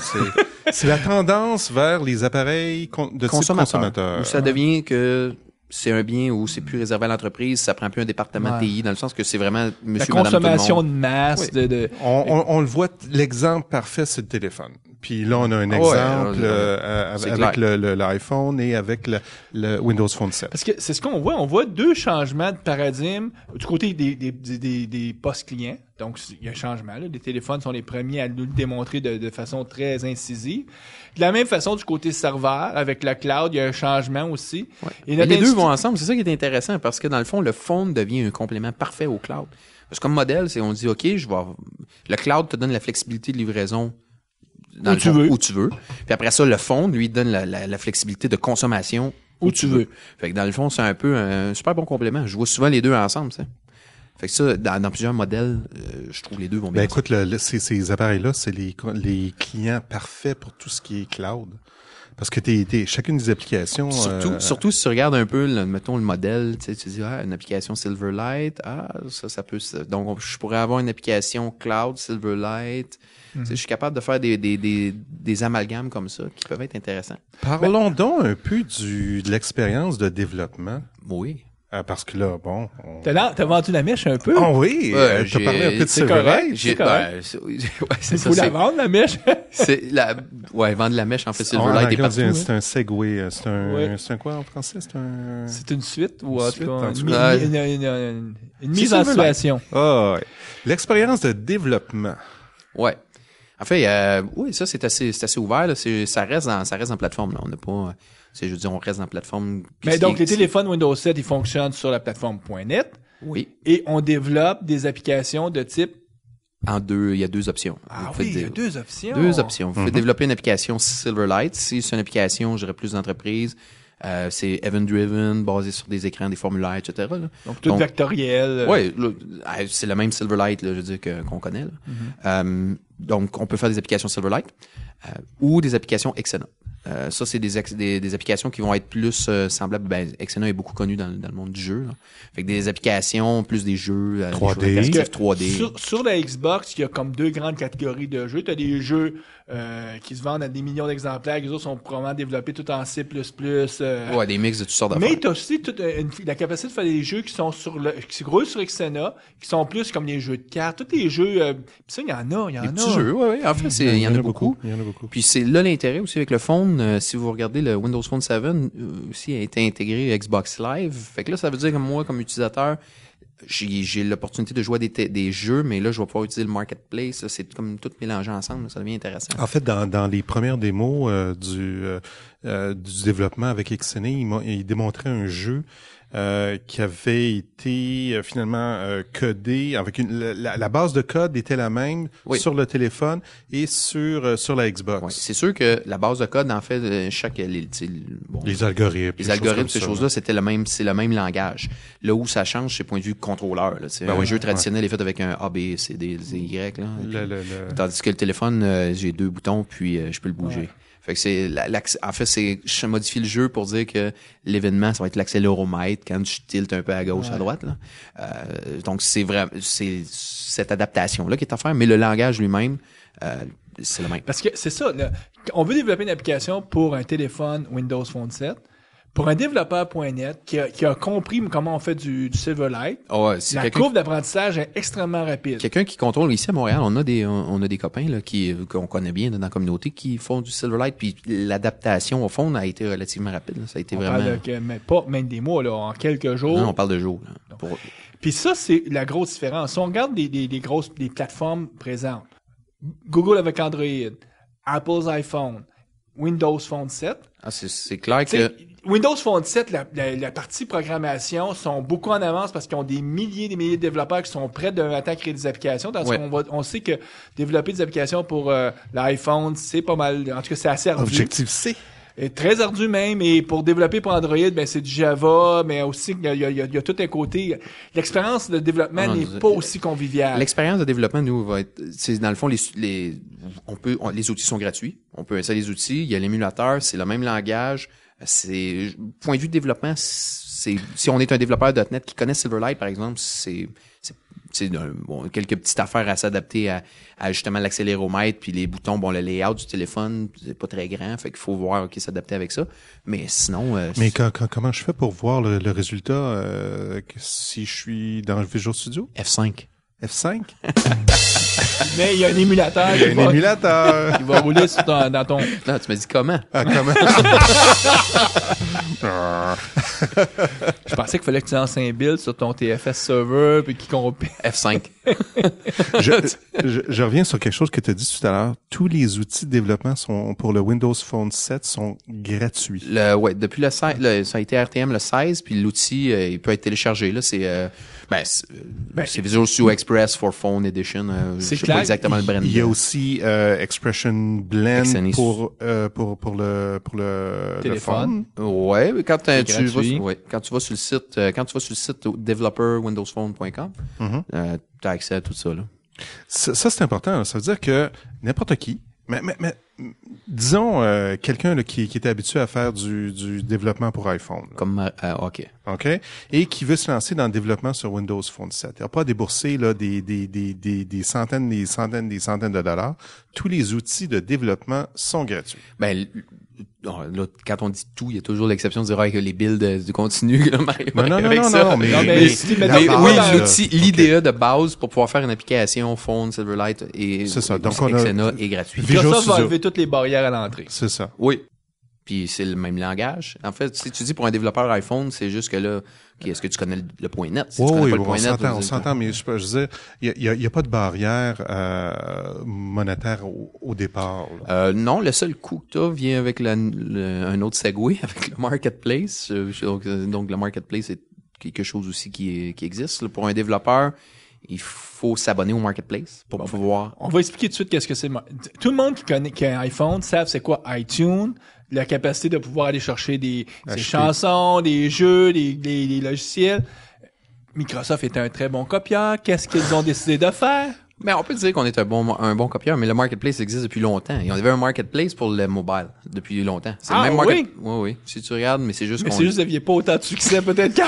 c'est la tendance vers les appareils de consommateurs. ça devient que c'est un bien où c'est plus réservé à l'entreprise, ça prend plus un département TI, dans le sens que c'est vraiment La consommation de masse. De, on, le voit, l'exemple parfait, c'est le téléphone. Puis là, on a un ah exemple euh, euh, avec l'iPhone et avec le, Windows Phone 7. Parce que c'est ce qu'on voit. On voit deux changements de paradigme du côté des, des, des, des postes clients. Donc, il y a un changement. Là. Les téléphones sont les premiers à nous le démontrer de, façon très incisive. De la même façon, du côté serveur, avec le cloud, il y a un changement aussi. Et les deux vont ensemble. C'est ça qui est intéressant parce que, dans le fond, le phone devient un complément parfait au cloud. Parce que comme modèle, c'est on dit, OK, je vais... Le cloud te donne la flexibilité de livraison dans où, tu veux. où tu veux. Puis après ça, le fond lui donne la, la, flexibilité de consommation où, tu veux. Fait que dans le fond, c'est un peu un super bon complément. Je vois souvent les deux ensemble, ça. Fait que ça, dans, plusieurs modèles, euh, je trouve les deux vont bien. Ben écoute, ces, appareils-là, c'est les, clients parfaits pour tout ce qui est cloud. Parce que t'es, chacune des applications. Surtout, euh, surtout si tu regardes un peu, mettons le modèle, tu, sais, tu dis ah, une application Silverlight, ah ça ça peut. donc je pourrais avoir une application cloud Silverlight, Mhm. Je suis capable de faire des, des, des, des, amalgames comme ça qui peuvent être intéressants. Parlons donc un peu du, de l'expérience de développement. Oui. Euh, parce que là, bon... T'as vendu la mèche un peu? Ah oh, oui, euh, t'as parlé un peu de C'est correct, c'est ben, ouais, Il faut ça, la vendre, la mèche. c'est la... Ouais, vendre la mèche, en fait, c'est le ah, partout. Hein. C'est un segway, euh, c'est un... C'est un quoi en français? C'est un... C'est une suite ou en une, mise en situation. Ah, ouais. L'expérience de développement. Ouais. En fait, euh, oui, ça, c'est assez, assez ouvert. Ça, reste en, ça reste en plateforme. On n'a pas. Euh, c'est, je veux dire, on reste en plateforme. Mais donc, les téléphones Windows 7, ils fonctionnent sur la plateforme .net. Oui. Et on développe des applications de type en deux, il y a deux options. Ah oui, il y a deux options. Deux options. Vous pouvez mhm. développer une application Silverlight. Si c'est une application, j'aurais plus d'entreprises... Euh, c'est event-driven, basé sur des écrans, des formulaires, etc. Donc, tout vectoriel. Euh. Oui, c'est le même Silverlight, je veux dire, qu'on connaît. Mm-hmm. Euh, donc, on peut faire des applications Silverlight ou des applications Excellent. Euh, ça, c'est des, des, applications qui vont être plus euh, semblables. Ben, Exena est beaucoup connu dans, le monde du jeu. Fait que des applications, plus des jeux, 3D. Euh, 3D. Sur, la Xbox, il y a comme deux grandes catégories de jeux. Tu as des jeux qui se vendent à des millions d'exemplaires, les autres sont probablement développés tout en C++. ouais, des mix de toutes sortes d'affaires. Mais tu as aussi la capacité de faire des jeux qui sont sur le, qui gros sur Xena, qui sont plus comme des jeux de cartes, tous les jeux. ça, il y en a, il y en a. jeux, ouais. En fait, il y, en a beaucoup. Y en a beaucoup. Puis c'est là l'intérêt aussi avec le fond euh, si vous regardez le Windows Phone 7, euh, aussi a été intégré Xbox Live. Fait que là, ça veut dire que moi, comme utilisateur, j'ai l'opportunité de jouer des, des jeux, mais là, je vais pouvoir utiliser le marketplace. C'est comme tout mélangé ensemble, ça devient intéressant. En fait, dans, les premières démos euh, du, du développement avec XNE, il, il démontrait un jeu euh, qui avait été euh, finalement euh, codé avec une la, base de code était la même sur le téléphone et sur sur la Xbox. C'est sûr que la base de code en fait chaque les, les algorithmes les, algorithmes ces choses-là c'était le même c'est le même langage. Là où ça change c'est point de vue contrôleur là, ben un jeu traditionnel est fait avec un A B C D Y là, tandis que le téléphone j'ai deux boutons puis je peux le bouger. Fait que c'est en fait c'est je modifie le jeu pour dire que l'événement ça va être l'accéléromètre quand je tilt un peu à gauche à droite euh, donc c'est vraiment c'est cette adaptation là qui est à faire mais le langage lui-même euh, c'est le même. Parce que c'est ça, on veut développer une application pour un téléphone Windows Phone 7 pour un développeur.net qui a, qui a compris comment on fait du, Silverlight, ah la courbe d'apprentissage est extrêmement rapide. Quelqu'un qui contrôle ici à Montréal, on a des, on, a des copains là, qui qu'on connaît bien dans la communauté qui font du Silverlight, puis l'adaptation au fond a été relativement rapide. Ça a été on vraiment. Parle de, mais pas même des mois là, en quelques jours. on parle de jours. Puis ça, c'est la grosse différence. Si on regarde des, grosses des plateformes présentes, Google avec Android, Apple's iPhone, Windows Phone 7. Ah, c'est clair que Windows Phone 7, la, partie programmation, sont beaucoup en avance parce qu'ils ont des milliers et des milliers de développeurs qui sont prêts de à créer des applications. Dans qu'on on sait que développer des applications pour euh, l'iPhone, c'est pas mal. En tout cas, c'est assez ardu. Objectif c Très ardu même. Et pour développer pour Android, ben, c'est du Java, mais aussi, il y a, tout un côté. L'expérience de développement n'est pas aussi conviviale. L'expérience de développement, nous, va être, c'est dans le fond, les, on peut, les outils sont gratuits. On peut installer les outils. Il y a l'émulateur, c'est le même langage c'est point de vue de développement, c'est si on est un développeur qui connaît Silverlight par exemple, c'est quelques petites affaires à s'adapter à, justement l'accéléromètre puis les boutons, bon le layout du téléphone, c'est pas très grand, fait qu'il faut voir qui s'adapter avec ça. Mais sinon euh, Mais comment je fais pour voir le, résultat euh, si je suis dans le Visual Studio F5. F5? Mais il y a un émulateur. Il y a un émulateur. Il va rouler sur dans ton. Non, tu m'as dit comment? Ah, comment? je pensais qu'il fallait que tu lances un build sur ton TFS server puis qu'il compte. F5. Je, reviens sur quelque chose que tu as dit tout à l'heure. Tous les outils de développement sont pour le Windows Phone 7 sont gratuits. Le, ouais, depuis le 16, ça a été RTM le 16, puis l'outil, euh, il peut être téléchargé. Là, c'est euh, ben, euh, ben, c'est Visual Studio Express for Phone Edition. Euh, c'est je sais pas exactement le brand. Il y a aussi euh, Expression Blend pour, pour, pour le, pour le téléphone. Oui, Ouais, quand tu vas, quand tu vas sur le site, quand tu vas sur le site developerwindowsphone.com, mhm. tu as accès à tout ça, là. Ça, c'est important. Ça veut dire que n'importe qui mais, mais, mais, disons, euh, quelqu'un qui, qui était habitué à faire du, du développement pour iPhone. Comme, euh, euh, OK. OK. Et qui veut se lancer dans le développement sur Windows Phone 7. Il n'a pas débourser là, des, des, des, des, centaines, des centaines, des centaines de dollars. Tous les outils de développement sont gratuits. Ben, quand on dit tout, il y a toujours l'exception de dire que les builds euh, du continu. non, non, non, non, mais, non, mais, oui, l'idée de base pour pouvoir faire une application Phone, Silverlight et c'est ça. Donc on est gratuit. va enlever toutes les barrières à l'entrée. C'est ça. Oui. Puis c'est le même langage. En fait, si tu dis pour un développeur iPhone, c'est juste que là, est-ce que tu connais le, point net? oui, on s'entend, mais je peux dire, il n'y a, pas de barrière euh, monétaire au, départ. Euh, non, le seul coût que tu as vient avec un autre segway, avec le marketplace. Euh, donc, le marketplace est quelque chose aussi qui, existe. pour un développeur, il faut s'abonner au marketplace pour pouvoir. On va expliquer tout de suite qu'est-ce que c'est. Tout le monde qui connaît qui a un iPhone savent c'est quoi iTunes, la capacité de pouvoir aller chercher des, chansons, des jeux, des, logiciels. Microsoft est un très bon copieur. Qu'est-ce qu'ils ont décidé de faire? Mais ben, on peut dire qu'on est un bon, un bon copieur, mais le marketplace existe depuis longtemps. Il y avait un marketplace pour le mobile depuis longtemps. C'est le ah, même oui? oui, Si tu regardes, mais c'est juste qu'on... c'est juste vous aviez pas autant de succès peut-être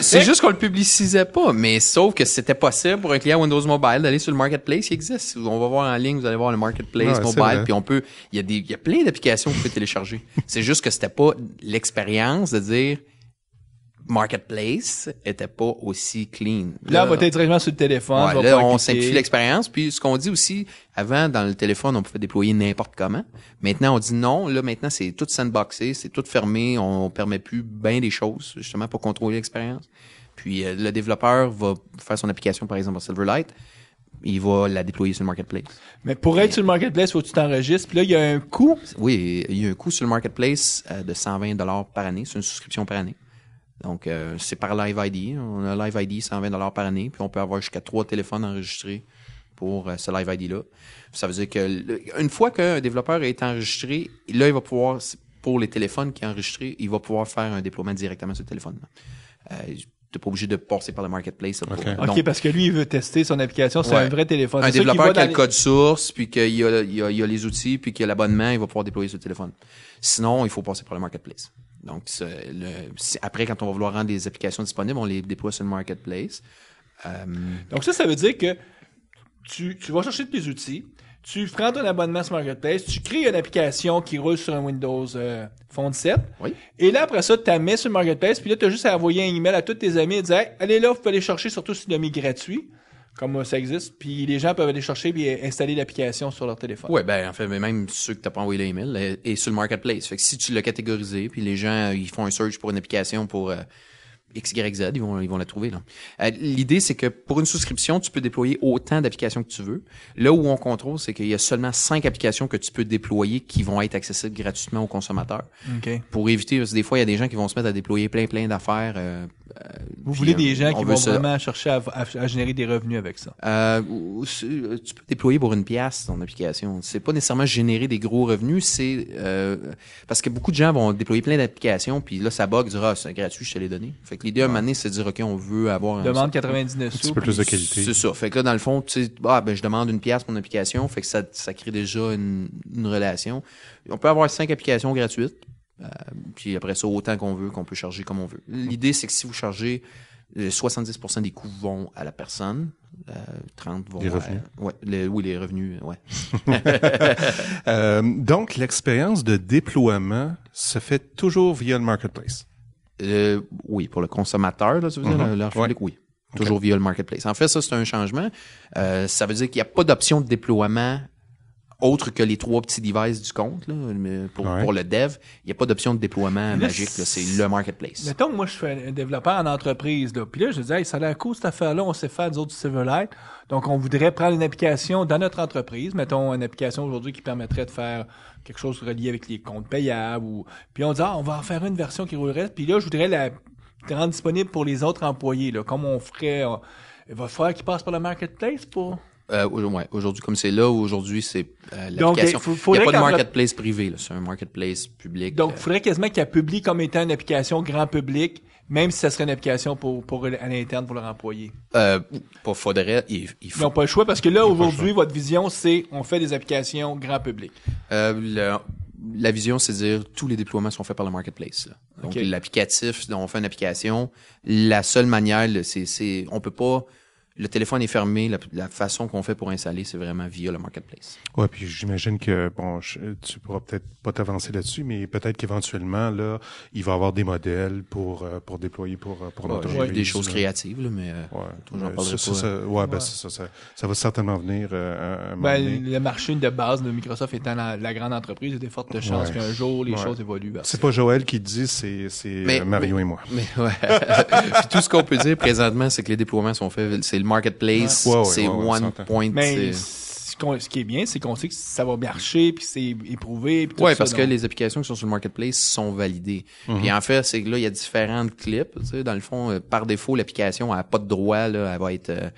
C'est juste qu'on le publicisait pas, mais sauf que c'était possible pour un client Windows Mobile d'aller sur le marketplace qui existe. On va voir en ligne, vous allez voir le marketplace mobile, puis on peut... Il y a des, il y a plein d'applications que vous pouvez télécharger. c'est juste que c'était pas l'expérience de dire marketplace était pas aussi clean. Là, on va être directement sur le téléphone. là, on simplifie l'expérience. Puis ce qu'on dit aussi, avant, dans le téléphone, on pouvait déployer n'importe comment. Maintenant, on dit non. Là, maintenant, c'est tout sandboxé, c'est tout fermé. On permet plus bien des choses, justement, pour contrôler l'expérience. Puis euh, le développeur va faire son application, par exemple, à Silverlight il va la déployer sur le marketplace. Mais pour être sur le marketplace, faut que tu t'enregistres. Puis là, il y a un coût. Oui, il y a un coût sur le marketplace euh, de 120 par année. C'est une souscription par année. Donc, euh, c'est par Live ID. On a Live ID 120 par année, puis on peut avoir jusqu'à trois téléphones enregistrés pour euh, ce Live ID-là. Ça veut dire que une fois qu'un développeur est enregistré, là, il va pouvoir, pour les téléphones qui sont enregistrés, il va pouvoir faire un déploiement directement sur le téléphone. Euh, n'es pas obligé de passer par le marketplace. OK, parce que lui, il veut tester son application sur un vrai téléphone. Un développeur qui a le code source, puis qu'il y a, a, a les outils, puis qu'il y a l'abonnement, il va pouvoir déployer sur le téléphone. Sinon, il faut passer par le marketplace. Donc, après, quand on va vouloir rendre des applications disponibles, on les déploie sur le marketplace. Euh, Donc, ça, ça veut dire que tu, vas chercher tes outils, tu prends ton abonnement sur Marketplace, tu crées une application qui roule sur un Windows fond euh, 7. Et là, après ça, tu la mets sur Marketplace, puis là, tu as juste à envoyer un email à tous tes amis et dire Allez là, vous pouvez aller chercher, surtout si tu l'as mis gratuit comme ça existe. Puis les gens peuvent aller chercher et installer l'application sur leur téléphone. Oui, ben en fait, même ceux que tu n'as pas envoyé l'email, euh, et sur le marketplace. Fait que si tu l'as catégorisé, puis les gens ils font un search pour une application pour euh, XYZ, ils vont, ils vont la trouver. là. Euh, l'idée, c'est que pour une souscription, tu peux déployer autant d'applications que tu veux. Là où on contrôle, c'est qu'il y a seulement cinq applications que tu peux déployer qui vont être accessibles gratuitement aux consommateurs. Pour éviter, parce que des fois, il y a des gens qui vont se mettre à déployer plein, plein d'affaires. Euh, euh, Vous voulez des gens qui vont vraiment chercher à, générer des revenus avec ça? tu peux déployer pour une pièce ton application. C'est pas nécessairement générer des gros revenus, c'est parce que beaucoup de gens vont déployer plein d'applications, puis là, ça bug, dira, ah, c'est gratuit, je te l'ai donné l'idée, à un moment c'est de dire, OK, on veut avoir un. Demande 99 sous. Un petit peu plus de qualité. C'est ça. Fait que là, dans le fond, tu sais, ah, ben, je demande une pièce pour une application. Fait que ça, ça crée déjà une, relation. On peut avoir cinq applications gratuites. Euh, puis après ça, autant qu'on veut, qu'on peut charger comme on veut. L'idée, c'est que si vous chargez, 70% euh, des coûts vont à la personne. 30 euh, vont les revenus. ouais, les, oui, les revenus, ouais. donc, l'expérience de déploiement se fait toujours via le marketplace. Euh, oui, pour le consommateur, là, tu dire, mm oui. Toujours via le marketplace. En fait, ça, c'est un changement. Euh, ça veut dire qu'il n'y a pas d'option de déploiement autre que les trois petits devices du compte, là, pour, le dev, il n'y a pas d'option de déploiement magique. C'est le marketplace. Mettons, moi, je suis un développeur en entreprise. Là, puis là, je disais, ça a l'air cool cette affaire-là. On sait faire des autres Silverlight. Donc, on voudrait prendre une application dans notre entreprise. Mettons, une application aujourd'hui qui permettrait de faire quelque chose relié avec les comptes payables. Ou... Puis on dit, ah, on va en faire une version qui reste. Puis là, je voudrais la rendre disponible pour les autres employés, là, comme on ferait. Il va falloir qu'ils passent par le marketplace pour. Euh, ouais, aujourd'hui, comme c'est là, aujourd'hui, c'est euh, l'application. Il n'y a pas de marketplace privé, c'est un marketplace public. Donc, il euh, faudrait quasiment qu'elle publie comme étant une application grand public même si ça serait une application pour, pour à l'interne pour leur employé? Euh, pour faudrait, Ils n'ont pas le choix parce que là, aujourd'hui, votre vision, c'est on fait des applications grand public. Euh, la vision, c'est dire tous les déploiements sont faits par le marketplace. Donc, l'applicatif, on fait une application. La seule manière, c'est, c'est on peut pas le téléphone est fermé. La, façon qu'on fait pour installer, c'est vraiment via le marketplace. Ouais, puis j'imagine que bon, tu pourras peut-être pas t'avancer là-dessus, mais peut-être qu'éventuellement là, il va y avoir des modèles pour euh, pour déployer pour euh, pour notre euh, ouais, des choses créatives, mais toujours ça, ouais, ben, ça, ça, ça, va certainement venir. Euh, un ben, le marché de base de Microsoft étant la, grande entreprise, il y a des fortes chances qu'un jour les choses évoluent. C'est pas Joël qui dit, c'est c'est Mario et moi. Mais ouais. tout ce qu'on peut dire présentement, c'est que les déploiements sont faits. C'est le marketplace, c'est one point. ce qui est bien, c'est qu'on sait que ça va marcher, puis c'est éprouvé. Oui, parce que les applications qui sont sur le marketplace sont validées. Et mm-hmm. en fait, c'est que là, il y a différentes clips. dans le fond, euh, par défaut, l'application n'a pas de droit. Là, être. Euh,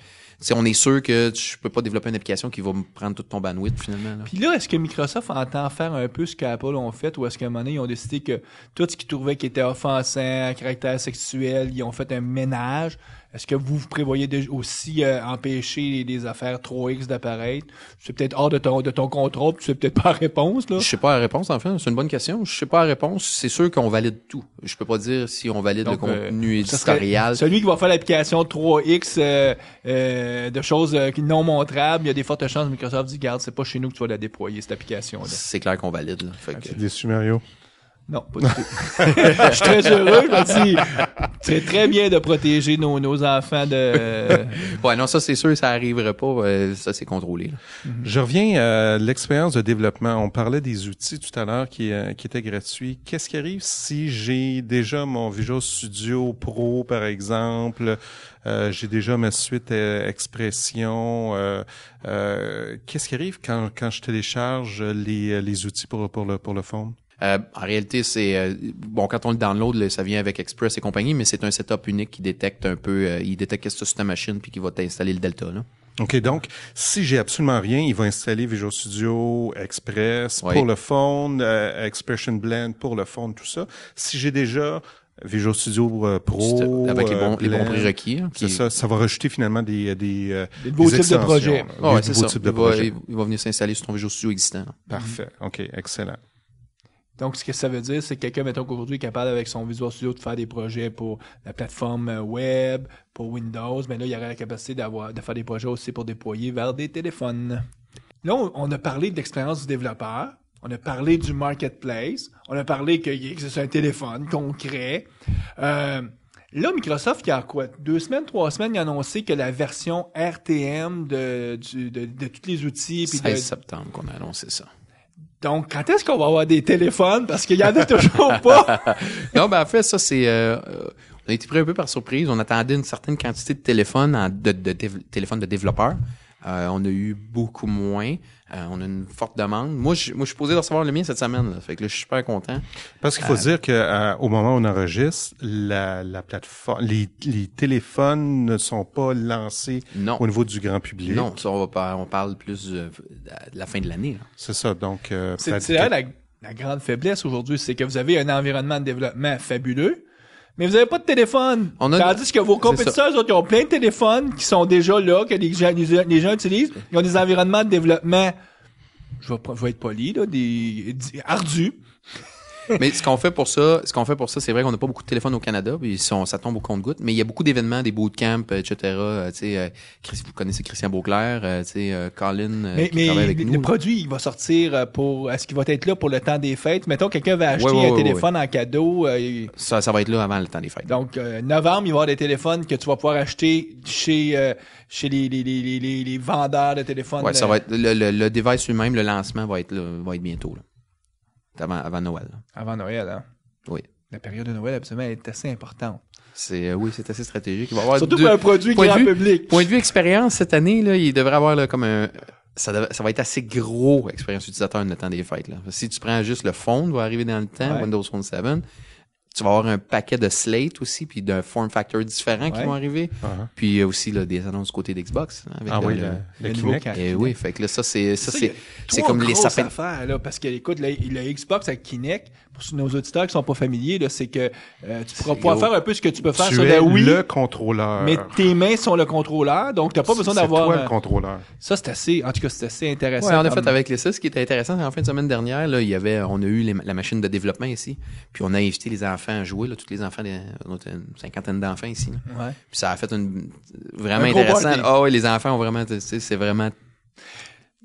on est sûr que tu peux pas développer une application qui va me prendre tout ton bandwidth finalement. Puis là, est-ce que Microsoft entend faire un peu ce qu'Apple ont fait ou est-ce qu'à un moment donné, ils ont décidé que tout ce qu'ils trouvaient qui était offensant, à caractère sexuel, ils ont fait un ménage est-ce que vous prévoyez aussi euh, empêcher des affaires 3X d'apparaître? C'est peut-être hors de ton, de ton contrôle, tu sais peut-être pas la réponse, là. Je sais pas la réponse, en fait. C'est une bonne question. Je sais pas la réponse. C'est sûr qu'on valide tout. Je peux pas dire si on valide le euh, contenu éditorial. Celui qui va faire l'application 3X, euh, de choses non montrables, il y a des fortes chances que Microsoft dit, garde, c'est pas chez nous que tu vas la déployer, cette application-là. C'est clair qu'on valide, là. Fait que... Non, pas du tout. je suis très heureux, c'est très bien de protéger nos, enfants de... ouais, non, ça c'est sûr, ça arrivera pas, euh, ça c'est contrôlé. Mm-hmm. Je reviens euh, à l'expérience de développement. On parlait des outils tout à l'heure qui, euh, qui étaient gratuits. Qu'est-ce qui arrive si j'ai déjà mon Visual Studio Pro, par exemple, j'ai déjà ma suite Expression. Qu'est-ce qui arrive quand, quand je télécharge les, les outils pour, pour, le, pour le fond? Euh, en réalité, c'est euh, bon quand on le download, ça vient avec Express et compagnie, mais c'est un setup unique qui détecte un peu, euh, il détecte qu'est-ce que c'est ta machine puis qui va t'installer le Delta OK, donc si j'ai absolument rien, il va installer Visual Studio Express pour le phone, Expression Blend pour le phone, tout ça. Si j'ai déjà Visual Studio Pro avec les bons, les prérequis. Hein, ça, va rajouter finalement des des, de projets. Ah ouais, c'est ça. il, va, venir s'installer sur ton Visual Studio existant. Parfait. Mhm. OK, excellent. Donc, ce que ça veut dire, c'est que quelqu'un, mettons qu'aujourd'hui, est capable avec son Visual Studio de faire des projets pour la plateforme euh, web, pour Windows, mais là, il y aurait la capacité d'avoir, de faire des projets aussi pour déployer vers des téléphones. Là, on a parlé de l'expérience du développeur, on a parlé du marketplace, on a parlé que, c'est un téléphone concret. Euh, là, Microsoft, il y a quoi? Deux semaines, trois semaines, il a annoncé que la version RTM de, tous les outils. Puis 16 septembre qu'on a annoncé ça. Donc, quand est-ce qu'on va avoir des téléphones? Parce qu'il y en a toujours pas. non, ben en fait, ça, c'est... Euh, on a été pris un peu par surprise. On attendait une certaine quantité de téléphones, de, téléphones de développeurs. Euh, on a eu beaucoup moins. Euh, on a une forte demande. Moi, je, moi, je suis posé de recevoir le mien cette semaine. Là. Fait que là, je suis super content. Parce qu'il faut euh, dire que euh, au moment où on enregistre, la, la plateforme, les, les, téléphones ne sont pas lancés non. au niveau du grand public. Non, on, va on parle plus de la fin de l'année. C'est ça, donc... c'est la, la grande faiblesse aujourd'hui, c'est que vous avez un environnement de développement fabuleux, mais vous avez pas de téléphone. On a Tandis que vos compétiteurs, ont plein de téléphones qui sont déjà là, que les gens, utilisent. Ils ont des environnements de développement, je vais, être poli, là, des, des ardus mais ce qu'on fait pour ça, ce qu'on fait pour ça, c'est vrai qu'on n'a pas beaucoup de téléphones au Canada, puis ça tombe au compte gouttes mais il y a beaucoup d'événements, des bootcamps, euh, etc. Euh, tu euh, vous connaissez Christian Beauclair, tu sais Colin mais, qui travaille avec le, Mais Le produit, il va sortir pour est-ce qu'il va être là pour le temps des fêtes? Mettons quelqu'un va acheter un téléphone en cadeau. ça, ça va être là avant le temps des fêtes. Donc novembre, il va y avoir des téléphones que tu vas pouvoir acheter chez chez les, les, les, les, vendeurs de téléphones. Ouais, ça va être le, le, le device lui-même, le lancement va être va être bientôt avant, avant Noël. Avant Noël, hein? Oui. La période de Noël, absolument, est assez importante. C'est, euh, oui, c'est assez stratégique. Surtout pour un produit grand public. Point de vue expérience, cette année, là, il devrait avoir comme un, ça, va être assez gros expérience utilisateur le temps des fêtes. Là. Si tu prends juste le fond, va arriver dans le temps, Windows Phone 7, tu vas avoir un paquet de slate aussi, puis d'un form factor différent qui vont arriver. Uh-huh. Puis euh, aussi des annonces du côté d'Xbox. Hein, avec ah le, oui, le, Kinect. Eh oui, fait que ça, c'est, c'est, comme les sapins. parce que, écoute, le, le Xbox avec Kinect, pour nos auditeurs qui sont pas familiers, c'est que euh, tu pourras pouvoir faire un peu ce que tu peux faire tu sur le contrôleur. Mais tes mains sont le contrôleur, donc t'as pas besoin d'avoir... C'est le euh, contrôleur. Ça, c'est assez... En tout cas, c'est assez intéressant. en effet, avec les ça, ce qui était intéressant, c'est en fin de semaine dernière, là, il y avait, on a eu la machine de développement ici, puis on a invité les enfants à jouer, là, toutes les enfants, a une cinquantaine d'enfants ici. ça a fait une... Vraiment intéressant. Ah oh, les enfants ont vraiment... C'est vraiment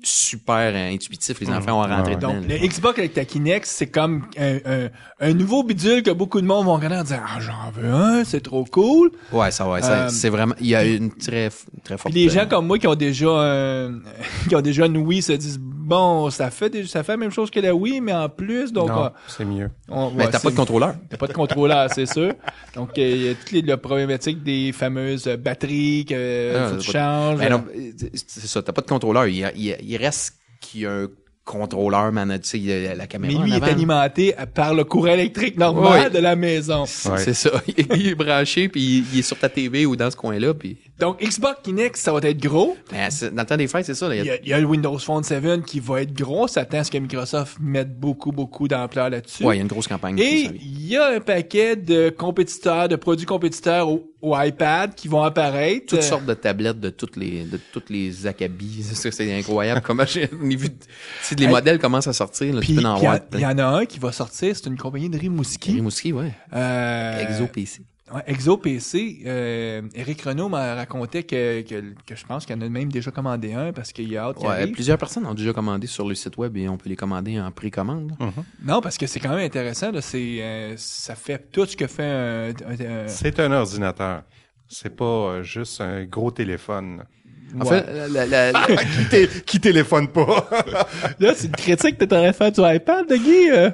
super euh, intuitif. Les ah, enfants vont rentrer ah, dedans. Donc, le Xbox avec ta Kinect, c'est comme euh, euh, un, nouveau bidule que beaucoup de monde vont regarder en disant « Ah, j'en veux un, c'est trop cool! » Ouais, ça, ouais, ça. c'est vraiment... Il y a une très, très forte... Les gens comme moi qui ont déjà, un qui ont déjà une oui se disent bon, ça fait ça fait la même chose que la Wii, mais en plus, donc. Non, ah, c'est mieux. mais t'as pas de contrôleur. T'as pas de contrôleur, c'est sûr. Donc, euh, il y a toutes les problématiques des fameuses batteries que ah, tu ben c'est ça, t'as pas de contrôleur. Il, reste qu'il y a un contrôleur manette, la, la caméra. Mais lui, il est alimenté par le courant électrique normal de la maison. C'est ça. il est branché, puis il, est sur ta TV ou dans ce coin-là, puis... Donc, Xbox Kinect, ça va être gros. dans le temps des fêtes, c'est ça. il, y a... le Windows Phone 7 qui va être gros. Ça attend à ce que Microsoft mette beaucoup, beaucoup d'ampleur là-dessus. Oui, il y a une grosse campagne. Et il y a un paquet de compétiteurs, de produits compétiteurs au, iPad qui vont apparaître. Toutes euh, sortes de tablettes de toutes les, de toutes les acabis. C'est incroyable. comment j'ai vu, si les modèles commencent à sortir, là, Il y, en a un qui va sortir. C'est une compagnie de Rimouski. Rimouski, ouais. Euh... Exo PC. Exo PC, euh, Eric Renault m'a raconté que, je pense qu'il en a même déjà commandé un parce qu'il y a hâte Plusieurs personnes ont déjà commandé sur le site web et on peut les commander en précommande. Mm-hmm. Non, parce que c'est quand même intéressant. Là, euh, ça fait tout ce que fait un... C'est un ordinateur. C'est pas euh, juste un gros téléphone. En fait, qui, téléphone pas? là, c'est une critique que tu aurais fait sur iPad, de Guy. Euh.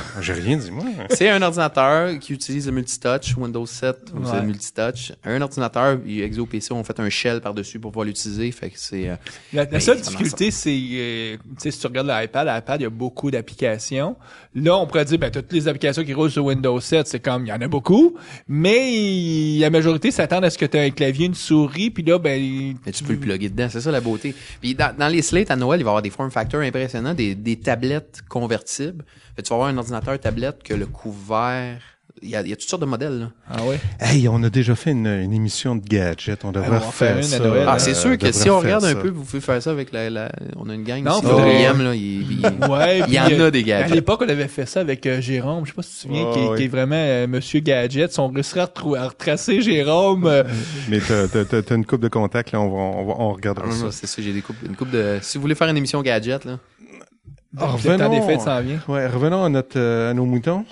J'ai rien dit, moi. C'est un ordinateur qui utilise le multitouch, Windows 7, ou multi multitouch. Un ordinateur, ExoPC, on fait un shell par-dessus pour pouvoir l'utiliser. Fait que c'est. Euh, la, ben, seule difficulté, c'est, euh, si tu regardes l'iPad, l'iPad, il y a beaucoup d'applications. Là, on pourrait dire, ben, toutes les applications qui roulent sur Windows 7, c'est comme, il y en a beaucoup, mais la majorité s'attend à ce que tu aies un clavier, une souris, puis là, ben. tu peux le plugger dedans, c'est ça la beauté. Puis dans, les slates à Noël, il va y avoir des form factors impressionnants, des tablettes convertibles tu vas avoir un ordinateur tablette que le couvert il y, a, toutes sortes de modèles. Là. Ah ouais. Hey, on a déjà fait une, émission de gadgets. On devrait refaire ça. ah, c'est sûr que si on regarde un peu, vous pouvez faire ça avec la... On a une gang non, ici, là, il, il y en a euh, des gadgets. À l'époque, on avait fait ça avec euh, Jérôme. Je sais pas si tu te souviens, qui, est vraiment euh, Monsieur Gadget. On réussirait à, retracer Jérôme. Mais t'as as, une coupe de contact, là. On, on, regardera ah, ça. C'est ça, j'ai des coupes, une coupe de... Si vous voulez faire une émission gadget, là revenons, ah, le temps des fêtes s'en vient. Ouais, revenons à, notre, euh, à nos moutons.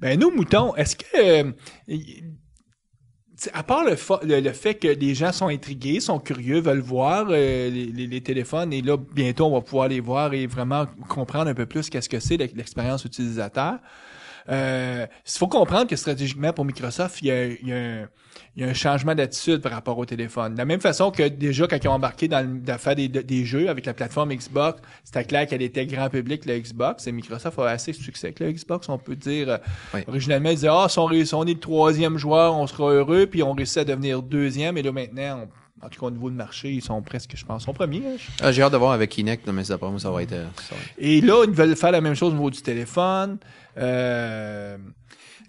Ben, nos moutons, est-ce que euh, à part le, le, fait que les gens sont intrigués, sont curieux, veulent voir euh, les, téléphones, et là, bientôt, on va pouvoir les voir et vraiment comprendre un peu plus qu'est-ce que c'est l'expérience utilisateur. Euh, il faut comprendre que stratégiquement pour Microsoft, il y a, un, changement d'attitude par rapport au téléphone. De la même façon que déjà quand ils ont embarqué dans le des, des jeux avec la plateforme Xbox, c'était clair qu'elle était grand public la Xbox. Et Microsoft a assez de succès avec la Xbox, on peut dire. Oui. Originalement, ils disaient ah, on est le troisième joueur, on sera heureux puis ils ont réussi à devenir deuxième. Et là, maintenant, en tout cas, au niveau de marché, ils sont presque, je pense, en premier. Hein. Ah, j'ai hâte de voir avec Kinect, mais ça, va, être, euh, ça va être... Et là, ils veulent faire la même chose au niveau du téléphone. Euh,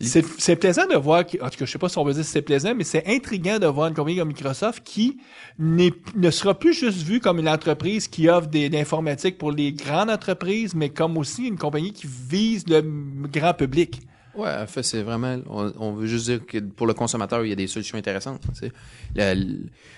c'est plaisant de voir, en tout cas, je sais pas si on veut dire c'est plaisant, mais c'est intriguant de voir une compagnie comme Microsoft qui ne sera plus juste vue comme une entreprise qui offre de l'informatique pour les grandes entreprises, mais comme aussi une compagnie qui vise le grand public. Oui, en fait, c'est vraiment. On, veut juste dire que pour le consommateur, il y a des solutions intéressantes.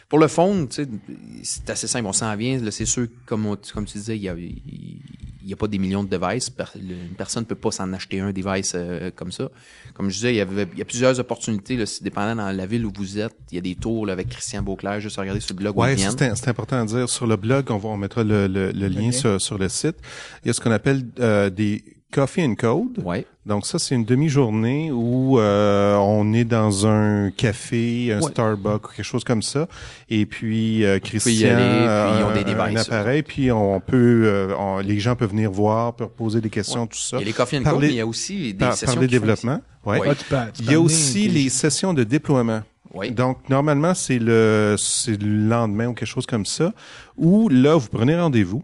pour le fond, c'est assez simple. On s'en vient. C'est sûr, comme, comme tu disais, il y a. Il, n'y a pas des millions de devices. Une personne ne peut pas s'en acheter un device euh, comme ça. Comme je disais, il y, avait, il y a plusieurs opportunités, C'est dépendant dans la ville où vous êtes. Il y a des tours là, avec Christian Beauclair. juste à regarder sur le blog. Oui, c'est important à dire. Sur le blog, on, va, on mettra le, le, lien sur, le site. Il y a ce qu'on appelle euh, des Coffee and Code. Donc ça, c'est une demi-journée où euh, on est dans un café, un Starbucks Starbucks, quelque chose comme ça. Et puis euh, Christian, a un appareil, puis on peut, euh, les gens peuvent venir voir, peuvent poser des questions, tout ça. Il y a Coffee and Code, mais il y a aussi des sessions de développement. Ouais. Ah, il y a aussi les sessions de déploiement. Donc, normalement, c'est le, c'est le lendemain ou quelque chose comme ça, où là, vous prenez rendez-vous.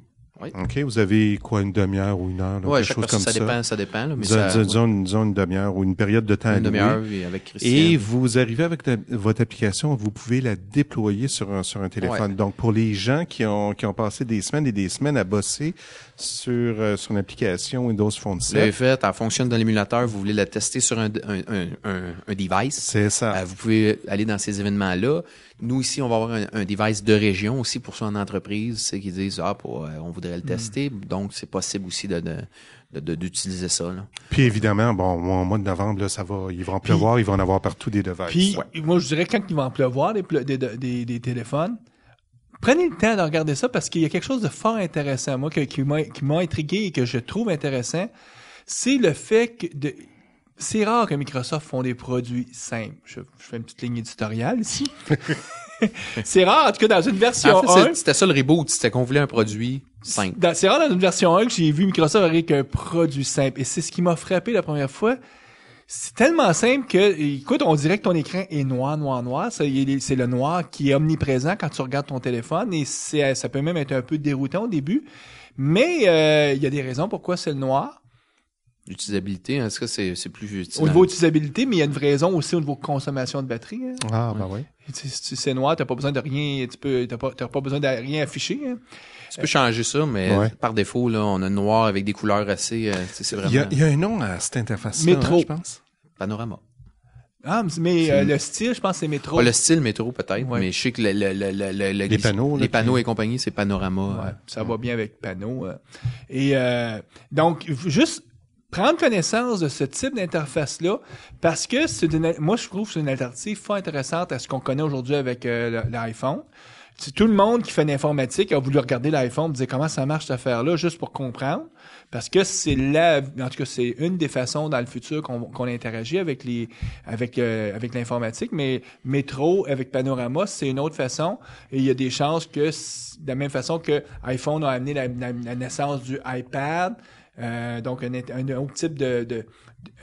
OK, vous avez quoi, une demi-heure ou une heure? quelque chose comme ça. Dépend, ça dépend, mais une demi-heure ou une période de temps. Une demi-heure, oui, avec Christian. Et vous arrivez avec votre application, vous pouvez la déployer sur un, téléphone. Donc, pour les gens qui ont, qui ont passé des semaines et des semaines à bosser sur, euh, son application l'application Windows Phone 7. Vous fait, elle fonctionne dans l'émulateur, vous voulez la tester sur un, un, un, un device. C'est ça. Euh, vous pouvez aller dans ces événements-là. Nous, ici, on va avoir un, device de région aussi pour son en entreprise, c'est qu'ils disent, ah, euh, on voudrait le hmm. tester. Donc, c'est possible aussi de, d'utiliser ça. Puis évidemment, bon, au mois de novembre, là, ça va, ils vont en pleuvoir, il ils vont en avoir partout des devices. Puis moi, je dirais quand il vont en pleuvoir des, téléphones, prenez le temps de regarder ça parce qu'il y a quelque chose de fort intéressant, moi, qui m'a intrigué et que je trouve intéressant, c'est le fait que de, c'est rare que Microsoft font des produits simples. Je, fais une petite ligne éditoriale ici. c'est rare, en tout cas, dans une version 1. C'était ça le reboot, c'était qu'on voulait un produit simple. C'est rare dans une version 1 que j'ai vu Microsoft avec un produit simple. Et c'est ce qui m'a frappé la première fois. C'est tellement simple que, écoute, on dirait que ton écran est noir, noir, noir. C'est le noir qui est omniprésent quand tu regardes ton téléphone et ça peut même être un peu déroutant au début. Mais euh, il y a des raisons pourquoi c'est le noir. L'utilisabilité, hein, est-ce que c'est plus utile? Au niveau utilisabilité, mais il y a une raison aussi au niveau consommation de batterie. Hein. Ah, ben oui. c'est noir, pas besoin de rien, tu peux, pas, besoin de rien afficher. Hein. Tu peux changer ça, mais par défaut, là, on a noir avec des couleurs assez, euh, Il y, a, un nom à cette interface Métro. je pense. Panorama. Ah, mais euh, le style, je pense, c'est métro. le style métro, peut-être, mais je sais que les panneaux, les panneaux et compagnie, c'est panorama. Euh. ça va bien avec panneaux. Et donc, juste prendre connaissance de ce type d'interface-là parce que c'est moi, je trouve que c'est une alternative fort intéressante à ce qu'on connaît aujourd'hui avec euh, l'iPhone. tout le monde qui fait de l'informatique a voulu regarder l'iPhone, dire comment ça marche cette affaire-là, juste pour comprendre, parce que c'est là, en tout cas, c'est une des façons dans le futur qu'on, qu'on interagit avec les, avec euh, avec l'informatique. Mais métro avec Panorama, c'est une autre façon. Et il y a des chances que, de la même façon que iPhone a amené la, la naissance du iPad, euh, donc un, autre type de,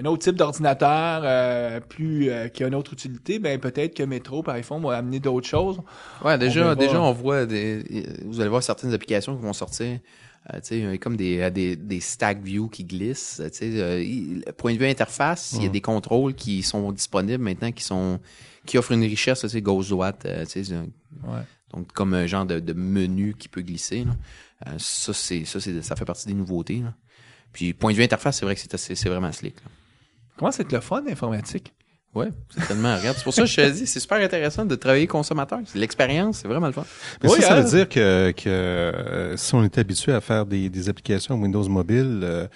autre type d'ordinateur euh, plus euh, qui a une autre utilité, ben peut-être que Metro par exemple, va amener d'autres choses. Ouais, déjà on déjà on voit des, vous allez voir certaines applications qui vont sortir euh, comme des, des, stack view qui glissent. tu point de vue interface, il y a des contrôles qui sont disponibles maintenant qui sont qui offrent une richesse, c'est gauche droite. Donc comme un genre de, menu qui peut glisser. Là. ça c'est ça c'est ça fait partie des nouveautés. Là. Puis, point de vue interface, c'est vrai que c'est vraiment slick. Comment c'est le fun, informatique? Oui, certainement. Regarde, c'est pour ça que je te dis, c'est super intéressant de travailler consommateur. L'expérience, c'est vraiment le fun. Mais ça, hein? veut dire que, que euh, si on est habitué à faire des, des applications Windows mobile, euh,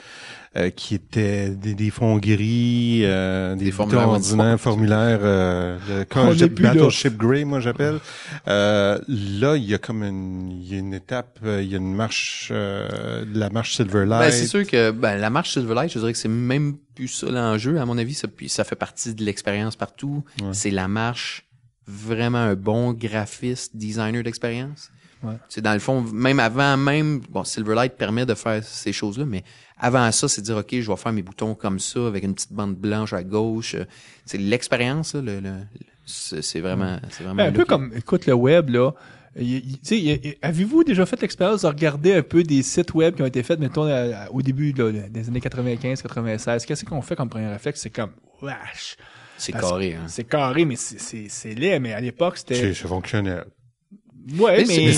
euh, qui étaient des, fonds gris, euh, des, des formulaires ordinaires, formulaires euh, de, Battleship Grey, moi j'appelle. là, il y a comme une, il y a une étape, il y a une marche, la marche Silverlight. Ben, c'est sûr que ben, la marche Silverlight, je dirais que c'est même plus ça l'enjeu. À mon avis, ça, ça fait partie de l'expérience partout. C'est la marche vraiment un bon graphiste, designer d'expérience. C'est dans le fond, même avant, même bon, Silverlight permet de faire ces choses-là, mais avant ça, c'est dire ok, je vais faire mes boutons comme ça avec une petite bande blanche à gauche. C'est l'expérience, le, le c'est vraiment, c'est vraiment. Ben, un peu comme, écoute, le web là. Avez-vous déjà fait l'expérience de regarder un peu des sites web qui ont été faits, mettons, au début des années 95-96? Qu'est-ce qu'on fait comme premier réflexe? C'est comme, wesh! C'est carré, hein? C'est carré, mais c'est laid, mais à l'époque, c'était... C'est fonctionnel. Ouais, mais,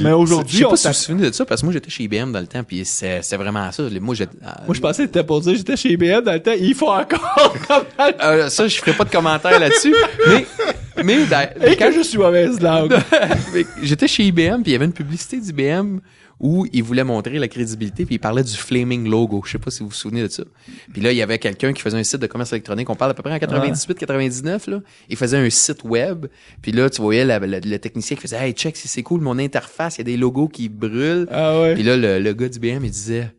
mais, aujourd'hui, je pas souvenu de ça parce que moi j'étais chez IBM dans le temps puis c'est c'est vraiment ça. Moi j'ai euh, Moi je pensais que t'étais pour dire j'étais chez IBM dans le temps, il faut encore. Euh, ça je ferai pas de commentaire là-dessus, mais mais, quand je suis mauvaise langue. j'étais chez IBM puis il y avait une publicité d'IBM où il voulait montrer la crédibilité, puis il parlait du flaming logo. Je sais pas si vous vous souvenez de ça. Puis là, il y avait quelqu'un qui faisait un site de commerce électronique. On parle à peu près en 98, 99, ah. là. Il faisait un site web. Puis là, tu voyais le technicien qui faisait, hey, check si c'est cool, mon interface, il y a des logos qui brûlent. Ah ouais. Puis là, le, gars du BM, il disait,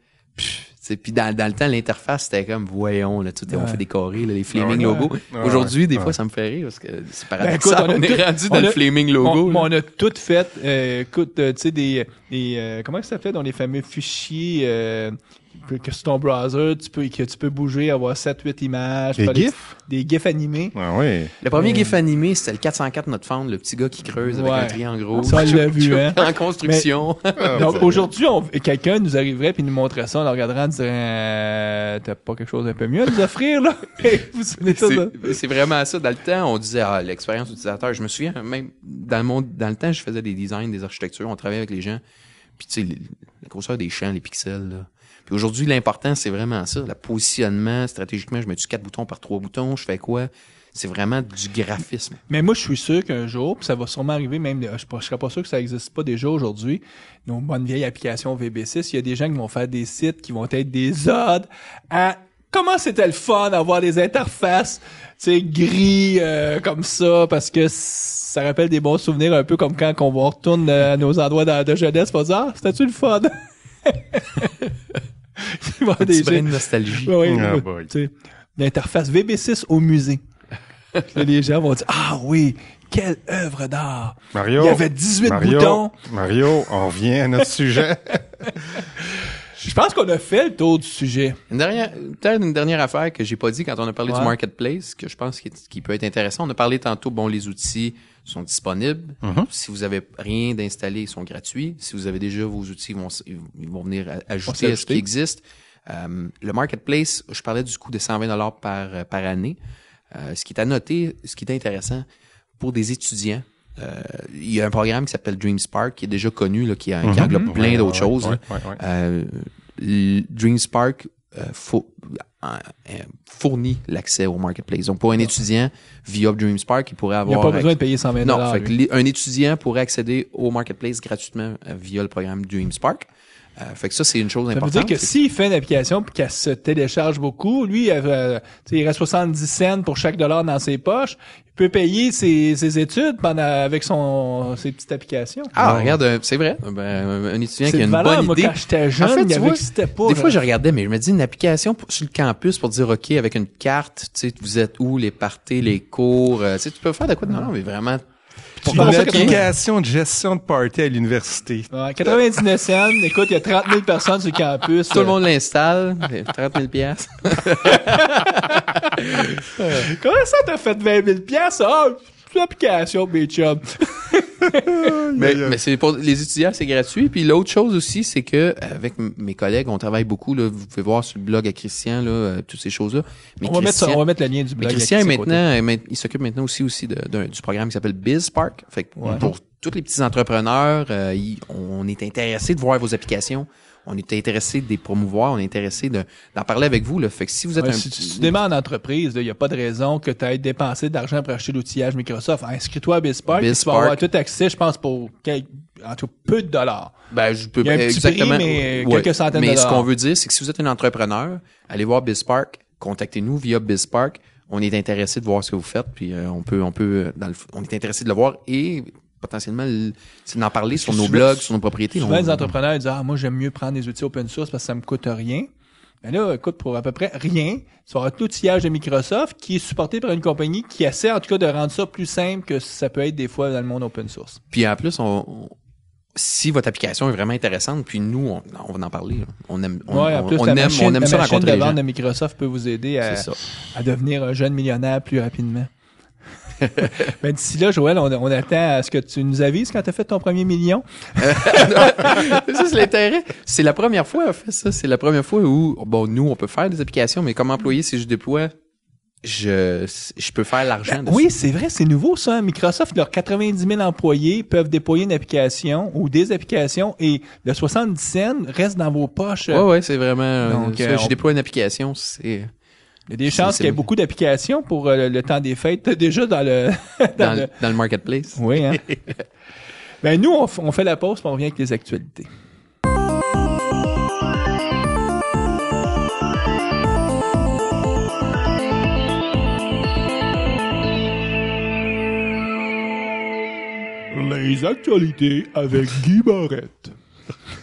puis dans, dans, le temps, l'interface, c'était comme, voyons, là, tout, on fait des carrés, les Flaming logos. Aujourd'hui, des fois, ça me fait rire parce que c'est ben, paradoxal. on, est rendu dans le Flaming logo. On, a tout fait. Euh, écoute, euh, tu sais, des, euh, comment ça fait dans les fameux fichiers que c'est ton browser, tu peux, que tu peux bouger, avoir 7-8 images. Des gifs? Des gifs animés. Ah oui. Le premier gif animé, c'était le 404 Notre Femme, le petit gars qui creuse avec un triangle gros. Ça, je vu, hein. En construction. Ah, donc, aujourd'hui, quelqu'un nous arriverait puis nous montrerait ça, on le regarderait en disant, euh, t'as pas quelque chose d'un peu mieux à nous offrir, là? c'est vraiment ça. Dans le temps, on disait, ah, l'expérience utilisateur. Je me souviens, même, dans le monde, dans le temps, je faisais des designs, des architectures, on travaillait avec les gens. Puis, tu sais, la grosseur des champs, les pixels, là aujourd'hui, l'important, c'est vraiment ça. Le positionnement, stratégiquement, je mets du quatre boutons par trois boutons, je fais quoi? C'est vraiment du graphisme. Mais moi, je suis sûr qu'un jour, puis ça va sûrement arriver, même, euh, je ne serais pas sûr que ça n'existe pas déjà aujourd'hui, nos bonnes vieilles applications VB6, il y a des gens qui vont faire des sites qui vont être des odds. à comment c'était le fun d'avoir des interfaces, tu sais, gris euh, comme ça, parce que ça rappelle des bons souvenirs, un peu comme quand on retourne euh, à nos endroits de, jeunesse, pas dire, ah, c'était-tu le fun? il des nostalgie. L'interface VB6 au musée. les gens vont dire Ah oui, quelle œuvre d'art! Mario. Il y avait 18 boutons. Mario, on revient à notre sujet. Je pense qu'on a fait le tour du sujet. Une dernière, une dernière affaire que j'ai pas dit quand on a parlé du marketplace, que je pense qui, peut être intéressant. On a parlé tantôt, bon, les outils sont disponibles. Mhm. Si vous avez rien d'installé, ils sont gratuits. Si vous avez déjà vos outils, ils vont, vont venir ajouter à ce qui existe. Euh, le marketplace, je parlais du coût de 120 dollars par, euh, par année. Euh, ce qui est à noter, ce qui est intéressant pour des étudiants euh, il y a un programme qui s'appelle DreamSpark qui est déjà connu, là, qui, a, englobe mhm. plein d'autres choses. Euh, DreamSpark euh, fournit l'accès au marketplace. Donc, pour un étudiant, via DreamSpark, il pourrait avoir... Il n'y a pas besoin de payer 120 Non, un étudiant pourrait accéder au marketplace gratuitement via le programme DreamSpark. Euh, fait que ça, c'est une chose importante. veut dire que s'il fait une application puis qu'elle se télécharge beaucoup, lui, euh, euh, il reste 70 cents pour chaque dollar dans ses poches. Il peut payer ses, études pendant avec son ses petites applications. Ah, regarde, c'est vrai. Ben, un étudiant qui a une bonne idée. Quand j'étais jeune, en pas, des fois, je regardais, mais je me dis, une application sur le campus pour dire, OK, avec une carte, tu sais, vous êtes où, les parties, les cours. tu tu peux faire de quoi? Non, non, mais vraiment pour une application de gestion de party à l'université. Ouais, 99 cents. Écoute, il y a 30 000 personnes sur le campus. Tout le monde l'installe. 30 000 piastres. Comment ça t'as fait 20 000 piastres? Ah, l'application, mais, c'est pour les étudiants, c'est gratuit. Puis l'autre chose aussi, c'est que euh, avec mes collègues, on travaille beaucoup. Là, vous pouvez voir sur le blog à Christian, euh, toutes ces choses-là. on, va mettre le lien du blog. Christian, maintenant, il s'occupe maintenant aussi, aussi de, du programme qui s'appelle BizPark. Fait pour tous les petits entrepreneurs, euh, on est intéressé de voir vos applications on est intéressé de les promouvoir, on est intéressé d'en parler avec vous. Le Fait que si vous êtes tu, demandes en entreprise, il n'y a pas de raison que tu ailles dépenser d'argent pour acheter l'outillage Microsoft. Inscris-toi à BizPark, tu vas avoir tout accès, je pense, pour quelques, peu de dollars. Ben, je peux, exactement. mais quelques centaines de dollars. ce qu'on veut dire, c'est que si vous êtes un entrepreneur, allez voir BizPark, contactez-nous via BizPark on est intéressé de voir ce que vous faites, puis euh, on peut, on peut, euh, dans le, on est intéressé de le voir et potentiellement d'en parler sur nos blogs, sur nos propriétés. Souvent, les entrepreneurs disent Ah, moi, j'aime mieux prendre des outils open source parce que ça me coûte rien. Mais là, écoute, pour à peu près rien, sur un tout outillage de Microsoft qui est supporté par une compagnie qui essaie en tout cas de rendre ça plus simple que ça peut être des fois dans le monde open source. Puis en plus, on, si votre application est vraiment intéressante, puis nous, on, va en parler. On aime, on, on, aime, on aime ça rencontrer de les de Microsoft peut vous aider à, à devenir un jeune millionnaire plus rapidement. ben, d'ici là, Joël, on, attend à ce que tu nous avises quand tu as fait ton premier million. ça, c'est l'intérêt. C'est la première fois, en fait, ça. C'est la première fois où, bon, nous, on peut faire des applications, mais comme employé, si je déploie je, je peux faire l'argent. Ben, oui, c'est vrai, c'est nouveau ça. Microsoft, leurs 90 000 employés peuvent déployer une application ou des applications et le 70 cents reste dans vos poches. Oui, oui, c'est vraiment. Donc, euh, euh, je déploie une application, c'est. Il y a des chances qu'il y ait beaucoup d'applications pour euh, le temps des fêtes déjà dans le dans, le... marketplace. Oui. Hein? Ben, nous, on, fait la pause, puis on revient avec les actualités. Les actualités avec Guy Barrette.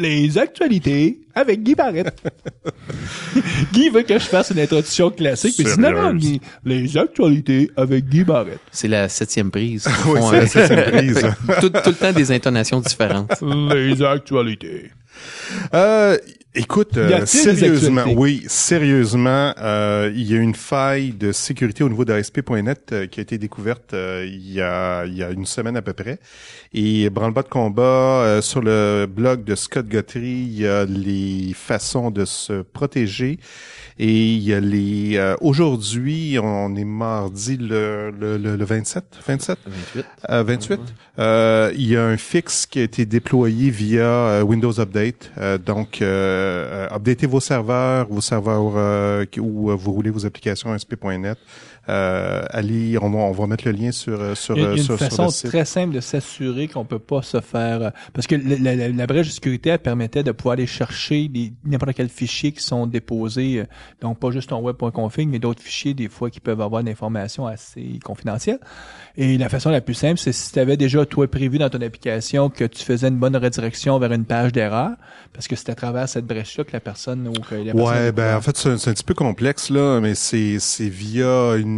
les actualités avec Guy Barrett. Guy veut que je fasse une introduction classique, mais sinon Guy, les actualités avec Guy Barrett. C'est la septième prise. Ah oui, c'est la septième prise. tout, tout le temps des intonations différentes. Les actualités. Euh, Écoute, euh, sérieusement, oui, sérieusement, euh, il y a une faille de sécurité au niveau d'ASP.net euh, qui a été découverte il, y a, il y a une semaine à peu près. Et branle-bas de combat, sur le blog de Scott Guthrie, il y a les façons de se protéger. Et il y a les... Euh, aujourd'hui, on est mardi le, le, 27, 27? 28. 28. il y a un fixe qui a été déployé via euh, Windows Update. Euh, donc, updatez vos serveurs, vos serveurs où vous roulez vos applications SP.net. Euh, allez, on va, on va mettre le lien sur euh, sur Il y a une euh, façon très simple de s'assurer qu'on peut pas se faire parce que la, brèche de sécurité elle permettait de pouvoir aller chercher n'importe quel fichier qui sont déposés, donc pas juste en web.config, mais d'autres fichiers des fois qui peuvent avoir d'informations assez confidentielles. Et la façon la plus simple, c'est si tu avais déjà toi prévu dans ton application que tu faisais une bonne redirection vers une page d'erreur, parce que c'est à travers cette brèche-là que la personne ou Ouais, ben en fait c'est un, petit peu complexe là, mais c'est c'est via une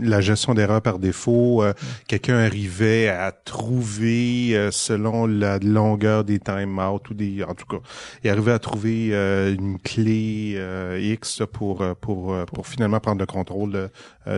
la gestion d'erreurs par défaut. Euh, quelqu'un arrivait à trouver, euh, selon la longueur des timeouts ou des, en tout cas, il arrivait à trouver euh, une clé X pour, pour pour finalement prendre le contrôle de,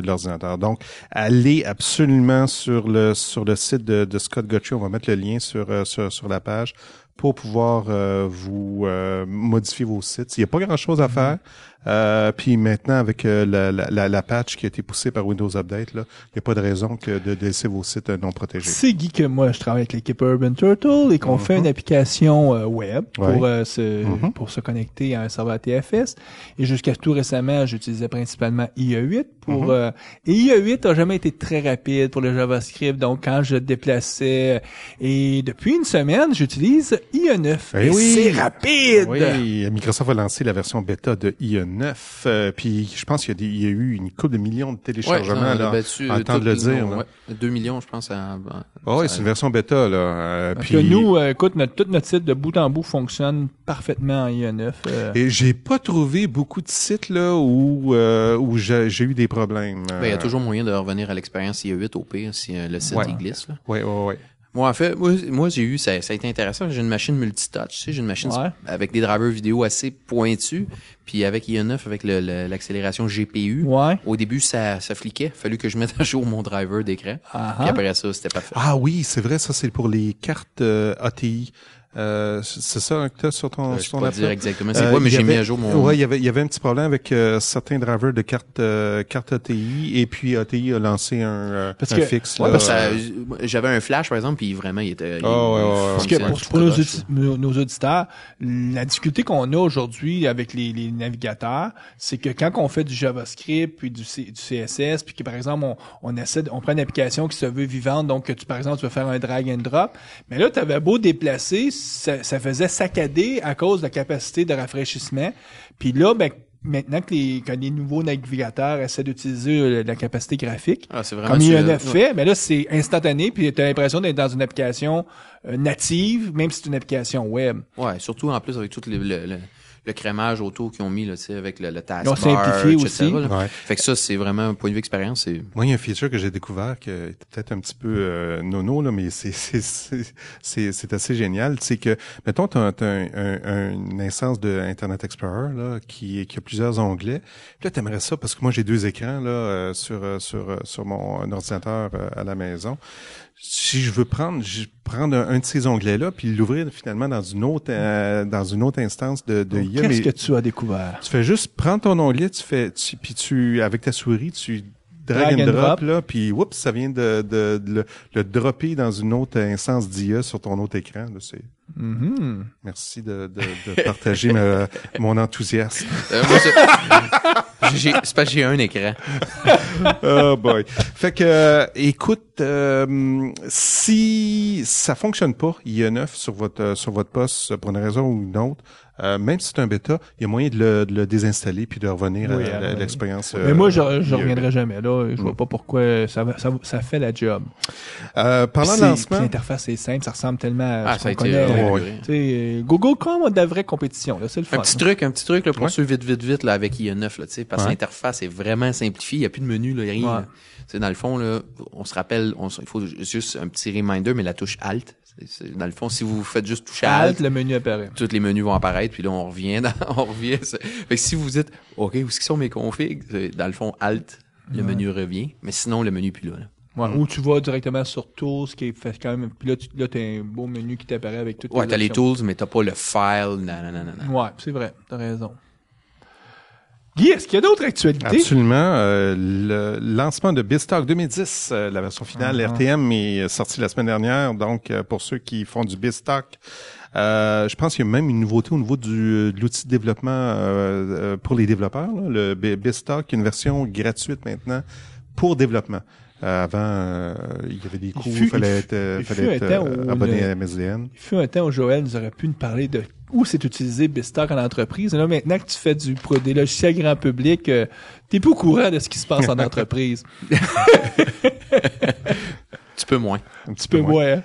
l'ordinateur. Donc, allez absolument sur le sur le site de, Scott Gauthier. On va mettre le lien sur sur, sur la page pour pouvoir vous modifier vos sites. Il n'y a pas grand-chose à mm-hmm. faire. Euh, puis maintenant, avec euh, la, la, la, patch qui a été poussée par Windows Update, il n'y a pas de raison que de, laisser vos sites euh, non protégés. C'est Guy que moi, je travaille avec l'équipe Urban Turtle et qu'on fait mhm. une application web pour, se, mhm. pour se connecter à un serveur TFS. Et jusqu'à tout récemment, j'utilisais principalement IE8 pour... Mhm. et IE8 n'a jamais été très rapide pour le JavaScript. Donc, quand je déplaçais... Et depuis une semaine, j'utilise IE9. Eh et, oui. c'est rapide! Oui, Microsoft a lancé la version bêta de IE9 euh, puis je pense qu'il y, y, a eu une coupe de millions de téléchargements. là, battu, euh, temps de le dire. 2 millions, je pense. À, oh, c'est une version bêta. Là. Euh, puis... que nous, écoute, notre, tout notre site de bout en bout fonctionne parfaitement en IE9. Et j'ai pas trouvé beaucoup de sites là où, où j'ai eu des problèmes. Ben, il y a toujours moyen de revenir à l'expérience IE8 au pire si le site glisse. Oui, oui, oui. Moi, fait, moi, j'ai eu, ça, ça a été intéressant. J'ai une machine multitouch, tu j'ai une machine avec des drivers vidéo assez pointus, puis avec i 9 e avec l'accélération GPU. Au début, ça, ça fliquait. Fallu que je mette à jour mon driver d'écran. Puis uh-huh. après ça, c'était pas fait. Ah oui, c'est vrai, ça, c'est pour les cartes euh, ATI. Euh, c'est ça hein, que tu as sur ton, euh, ton appareil dire exactement euh, c'est quoi, mais j'ai mis à jour mon... Ouais, il y avait, il y avait un petit problème avec certains drivers de cartes carte ATI, et puis ATI a lancé un, parce que, fixe. j'avais un flash, par exemple, puis vraiment, il était... Oh, parce que pour, nos, auditeurs, la difficulté qu'on a aujourd'hui avec les, navigateurs, c'est que quand on fait du JavaScript, puis du, CSS, puis que, par exemple, on, essaie, on prend une application qui se veut vivante, donc que tu, par exemple, tu veux faire un drag and drop, mais là, tu avais beau déplacer, ça, faisait saccader à cause de la capacité de rafraîchissement. Puis là, ben, maintenant que les, que les nouveaux navigateurs essaient d'utiliser euh, la capacité graphique, ah, comme il y en a fait, mais ben là, c'est instantané, puis tu as l'impression d'être dans une application euh, native, même si c'est une application web. Ouais, surtout en plus avec toutes les le crémage autour qu'ils ont mis, là, avec le, le simplifié Fait que ça, c'est vraiment un point de vue expérience. Moi, il y a un feature que j'ai découvert qui est peut-être un petit peu euh, nono, là, mais c'est assez génial. C'est que, mettons, tu as, une instance de Internet Explorer là, qui, qui a plusieurs onglets. là, tu aimerais ça parce que moi, j'ai deux écrans là, euh, sur, euh, sur, euh, sur mon ordinateur à la maison si je veux prendre, je prendre un, de ces onglets-là puis l'ouvrir finalement dans une autre euh, dans une autre instance de, de Qu'est-ce que tu as découvert Tu fais juste prendre ton onglet, tu fais, puis tu avec ta souris, tu drag, and, drop, là, puis oups, ça vient de, le, le dropper dans une autre instance d'IA sur ton autre écran. Là, c'est... Mm-hmm. Merci de, partager mon enthousiasme. Euh, j'ai, j'ai un écran. oh boy. Fait que, euh, écoute, euh, si ça fonctionne pas, il 9 sur votre sur votre poste pour une raison ou une autre, euh, même si c'est un bêta, il y a moyen de le, de désinstaller puis de revenir hein. à, l'expérience. mais moi, je, ne euh, reviendrai jamais là. Je vois mm. pas pourquoi ça, fait la job. Euh, pendant le lancement, l'interface est simple, ça ressemble tellement à ah, ce qu'on connaît. Euh, a de la vraie compétition. c'est le fun. Un petit truc, un petit truc pour vite, vite, vite là avec IE9 parce que l'interface est vraiment simplifiée. Il n'y a plus de menu, rien. C'est dans le fond on se rappelle, on, il faut juste un petit reminder, mais la touche Alt, dans le fond, si vous faites juste toucher Alt, le menu apparaît. Tous les menus vont apparaître, puis là, on revient. Dans, on revient fait si vous dites, OK, où sont mes configs? Dans le fond, Alt, le menu revient. Mais sinon, le menu, puis là. là. Ou tu vas directement sur Tools, qui fait quand même. Puis là, tu as un beau menu qui t'apparaît avec tout. Ouais, t'as les Tools, mais t'as pas le file. Nan, ouais, c'est vrai. T'as raison. Guy, est-ce qu'il y a d'autres actualités? Absolument. Euh, le lancement de BizTalk 2010, euh, la version finale ah. RTM est euh, sortie la semaine dernière. Donc, pour ceux qui font du euh, je pense qu'il y a même une nouveauté au niveau du, de l'outil de développement pour les développeurs. Là. Le BizTalk, une version gratuite maintenant pour développement. Euh, avant, euh, il y avait des coups, il fallait être, euh, fallait abonné à Il fut un temps où Joël nous aurait pu nous parler de où c'est utilisé Bistock en entreprise. Là, maintenant que tu fais du des logiciels grand public, tu t'es pas au courant de ce qui se passe en entreprise. Un petit peu moins. Un petit, peu, moins.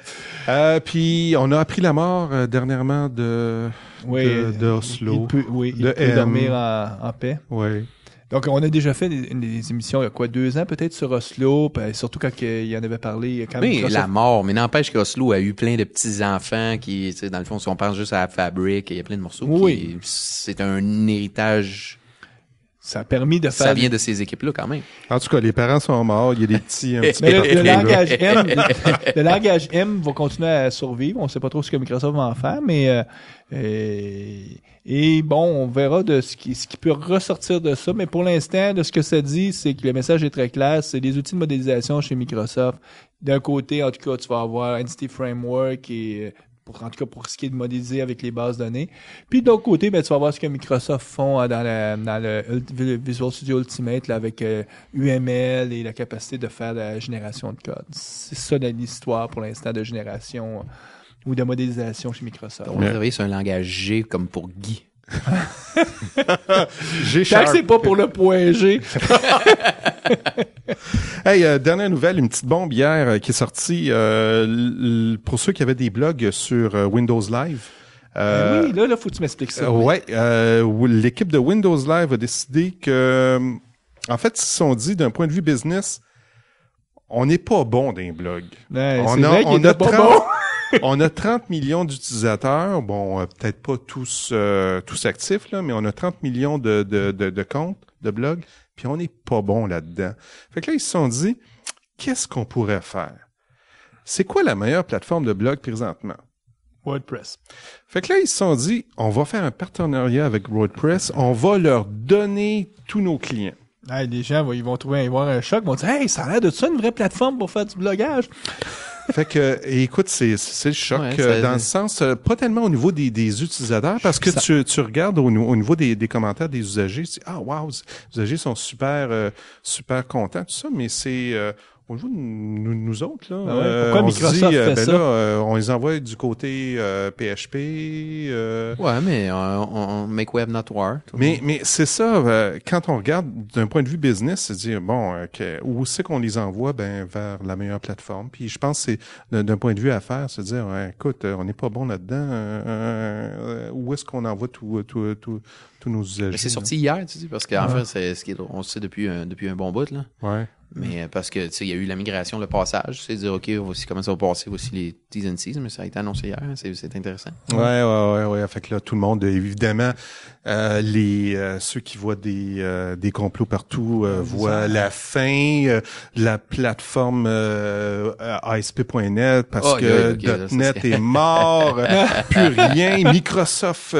Hein? puis on a appris la mort dernièrement de, de, Oslo. Il peut, oui, peut dormir en paix. Oui. Donc, on a déjà fait des, émissions, il y a quoi, deux ans peut-être sur Oslo, euh, surtout quand il y en avait parlé. Quand oui, la mort, mais n'empêche qu'Oslo a eu plein de petits-enfants qui, dans le fond, si on pense juste à la fabrique, il y a plein de morceaux qui, c'est un héritage ça a permis de faire. Ça vient de ces équipes-là, quand même. En tout cas, les parents sont morts, il y a des petits. Un petit le, langage M, le, langage M va continuer à survivre. On ne sait pas trop ce que Microsoft va en faire, mais euh, euh, et, bon, on verra de ce qui, ce qui peut ressortir de ça. Mais pour l'instant, de ce que ça dit, c'est que le message est très clair. C'est des outils de modélisation chez Microsoft. D'un côté, en tout cas, tu vas avoir Entity Framework et euh, pour, en tout cas pour ce qui est de modéliser avec les bases données. Puis d'autre côté, ben, tu vas voir ce que Microsoft font hein, dans, le Visual Studio Ultimate avec UML euh, et la capacité de faire la génération de code. C'est ça l'histoire pour l'instant de génération euh, ou de modélisation chez Microsoft. on dirait sur un langage G comme pour Guy. G Sharp. c'est pas pour le point G. hey, euh, dernière nouvelle, une petite bombe hier euh, qui est sortie euh, pour ceux qui avaient des blogs sur Windows Live. Ben oui, là, là, faut que tu m'expliques ça. ouais, l'équipe de Windows Live a décidé que, en fait, ils se sont dit d'un point de vue business, on n'est pas bon d'un blog. Ben, on, a, 30, on, a 30, millions d'utilisateurs. Bon, peut-être pas tous tous actifs mais on a 30 millions de comptes de blogs puis on n'est pas bon là-dedans. Fait que là, ils se sont dit, qu'est-ce qu'on pourrait faire? C'est quoi la meilleure plateforme de blog présentement? WordPress. Fait que là, ils se sont dit, on va faire un partenariat avec WordPress, on va leur donner tous nos clients. Ah, les gens, ils vont trouver, ils vont un choc, ils vont dire, hey, ça a l'air de ça une vraie plateforme pour faire du blogage fait que, écoute, c'est le choc euh, dans le sens, euh, pas tellement au niveau des, utilisateurs, parce que tu, regardes au, niveau des, commentaires des usagers, tu ah, wow, les usagers sont super, euh, super contents, tout ça, mais c'est nous, nous autres. Là. Ah euh, on Microsoft dit, euh, ben euh, on les envoie du côté PHP. Ouais, mais on, make web not work. Mais, mais c'est ça, quand on regarde d'un point de vue business, c'est dire, bon, où c'est qu'on les envoie? Ben, vers la meilleure plateforme. Puis je pense que c'est d'un point de vue affaires, se dire, ouais, écoute, on n'est pas bon là-dedans. où est-ce qu'on envoie tout, tout, tout, tous nos usagers? C'est sorti hier, tu dis, parce qu'en fait, c'est ce qui on sait depuis un, depuis un bon bout. Là. Ouais. Mais euh, parce que, tu sais, il y a eu la migration, le passage. C'est dire, OK, voici comment ça va passer, voici les T's and mais ça a été annoncé hier. Hein. c'est intéressant. Ouais, ouais, ouais, ouais. Fait que là, tout le monde, évidemment, euh, les euh, ceux qui voient des, euh, des complots partout euh, voient la fin euh, de la plateforme euh, ASP.net parce oh, que oui, .net est mort, plus rien. Microsoft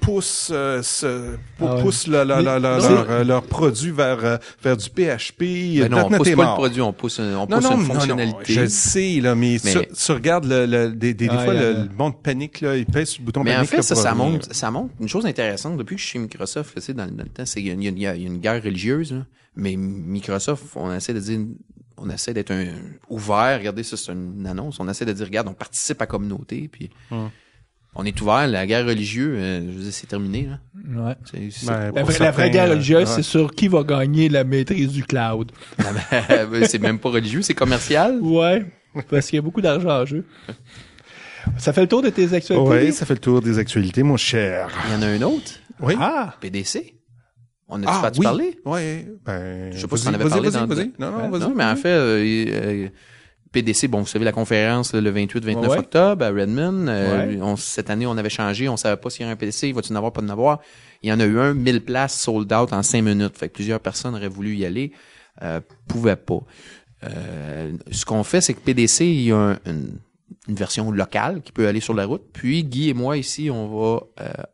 pousse ce, pou ah ouais. pousse la, leur, leur, produit vers vers du PHP. Ben non, .net on pousse pas le produit, on pousse on pousse non, une fonctionnalité. je le sais là, mais, mais... tu regardes le, le, des, des ah, fois le, monde panique là, il pèse le bouton mais panique. Mais en fait, ça, ça monte, ça monte. Une chose intéressante depuis que je suis chez Microsoft, dans, le temps, il y, a une guerre religieuse, mais Microsoft, on essaie de dire on essaie d'être ouvert. Regardez, ça, c'est une annonce. On essaie de dire, regarde, on participe à la communauté, puis on est ouvert. La guerre religieuse, euh, je veux dire, c'est terminé. la, vraie guerre religieuse, c'est sur qui va gagner la maîtrise du cloud. Ah ben, ben, c'est même pas religieux, c'est commercial. Ouais, parce qu'il y a beaucoup d'argent en jeu. Ça fait le tour de tes actualités? Oui, ça fait le tour des actualités, mon cher. Il y en a un autre? Oui. Ah. PDC. On n'a ah, pas oui. parlé? Oui. Ben, je sais pas si on avait parlé dans... Non, non, non mais en fait, euh, PDC, bon, vous savez, la conférence le 28-29 octobre à Redmond. Euh, cette année, on avait changé. On savait pas s'il y avait un PDC. Il va tu en pas de n'avoir? Il y en a eu un, 1000 places sold out en 5 minutes. Fait que plusieurs personnes auraient voulu y aller. Euh, pouvaient pas. ce qu'on fait, c'est que PDC, il y a une, une, version locale qui peut aller sur la route. Puis Guy et moi, ici, on va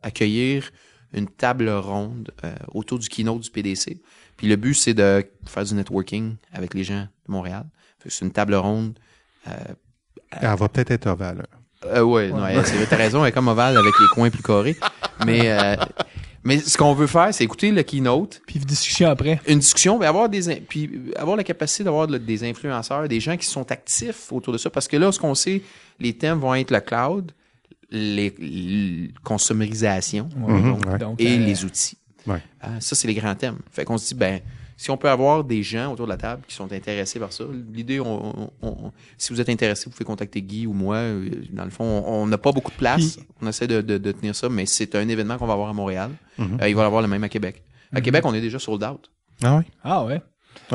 accueillir une table ronde euh, autour du keynote du PDC. Puis le but, c'est de faire du networking avec les gens de Montréal. C'est une table ronde. Euh, elle va peut-être être ovale. Hein. Euh, ouais, c'est vrai, t'as raison, elle est comme ovale avec les coins plus carrés. Mais euh, mais ce qu'on veut faire, c'est écouter le keynote. Puis une discussion après. Une discussion, mais ben, avoir, des, puis avoir la capacité d'avoir des influenceurs, des gens qui sont actifs autour de ça. Parce que là, ce qu'on sait, les thèmes vont être le cloud, les, les mhm, et euh, les outils. Ouais. Euh, ça, c'est les grands thèmes. Fait qu'on se dit, ben, si on peut avoir des gens autour de la table qui sont intéressés par ça, l'idée, on, si vous êtes intéressés, vous pouvez contacter Guy ou moi. Euh, dans le fond, on n'a pas beaucoup de place. on essaie de, de, de, tenir ça, mais c'est un événement qu'on va avoir à Montréal. Mhm. il va avoir le même à Québec. À mhm. Québec, on est déjà sold out. Ah oui? Ah ouais?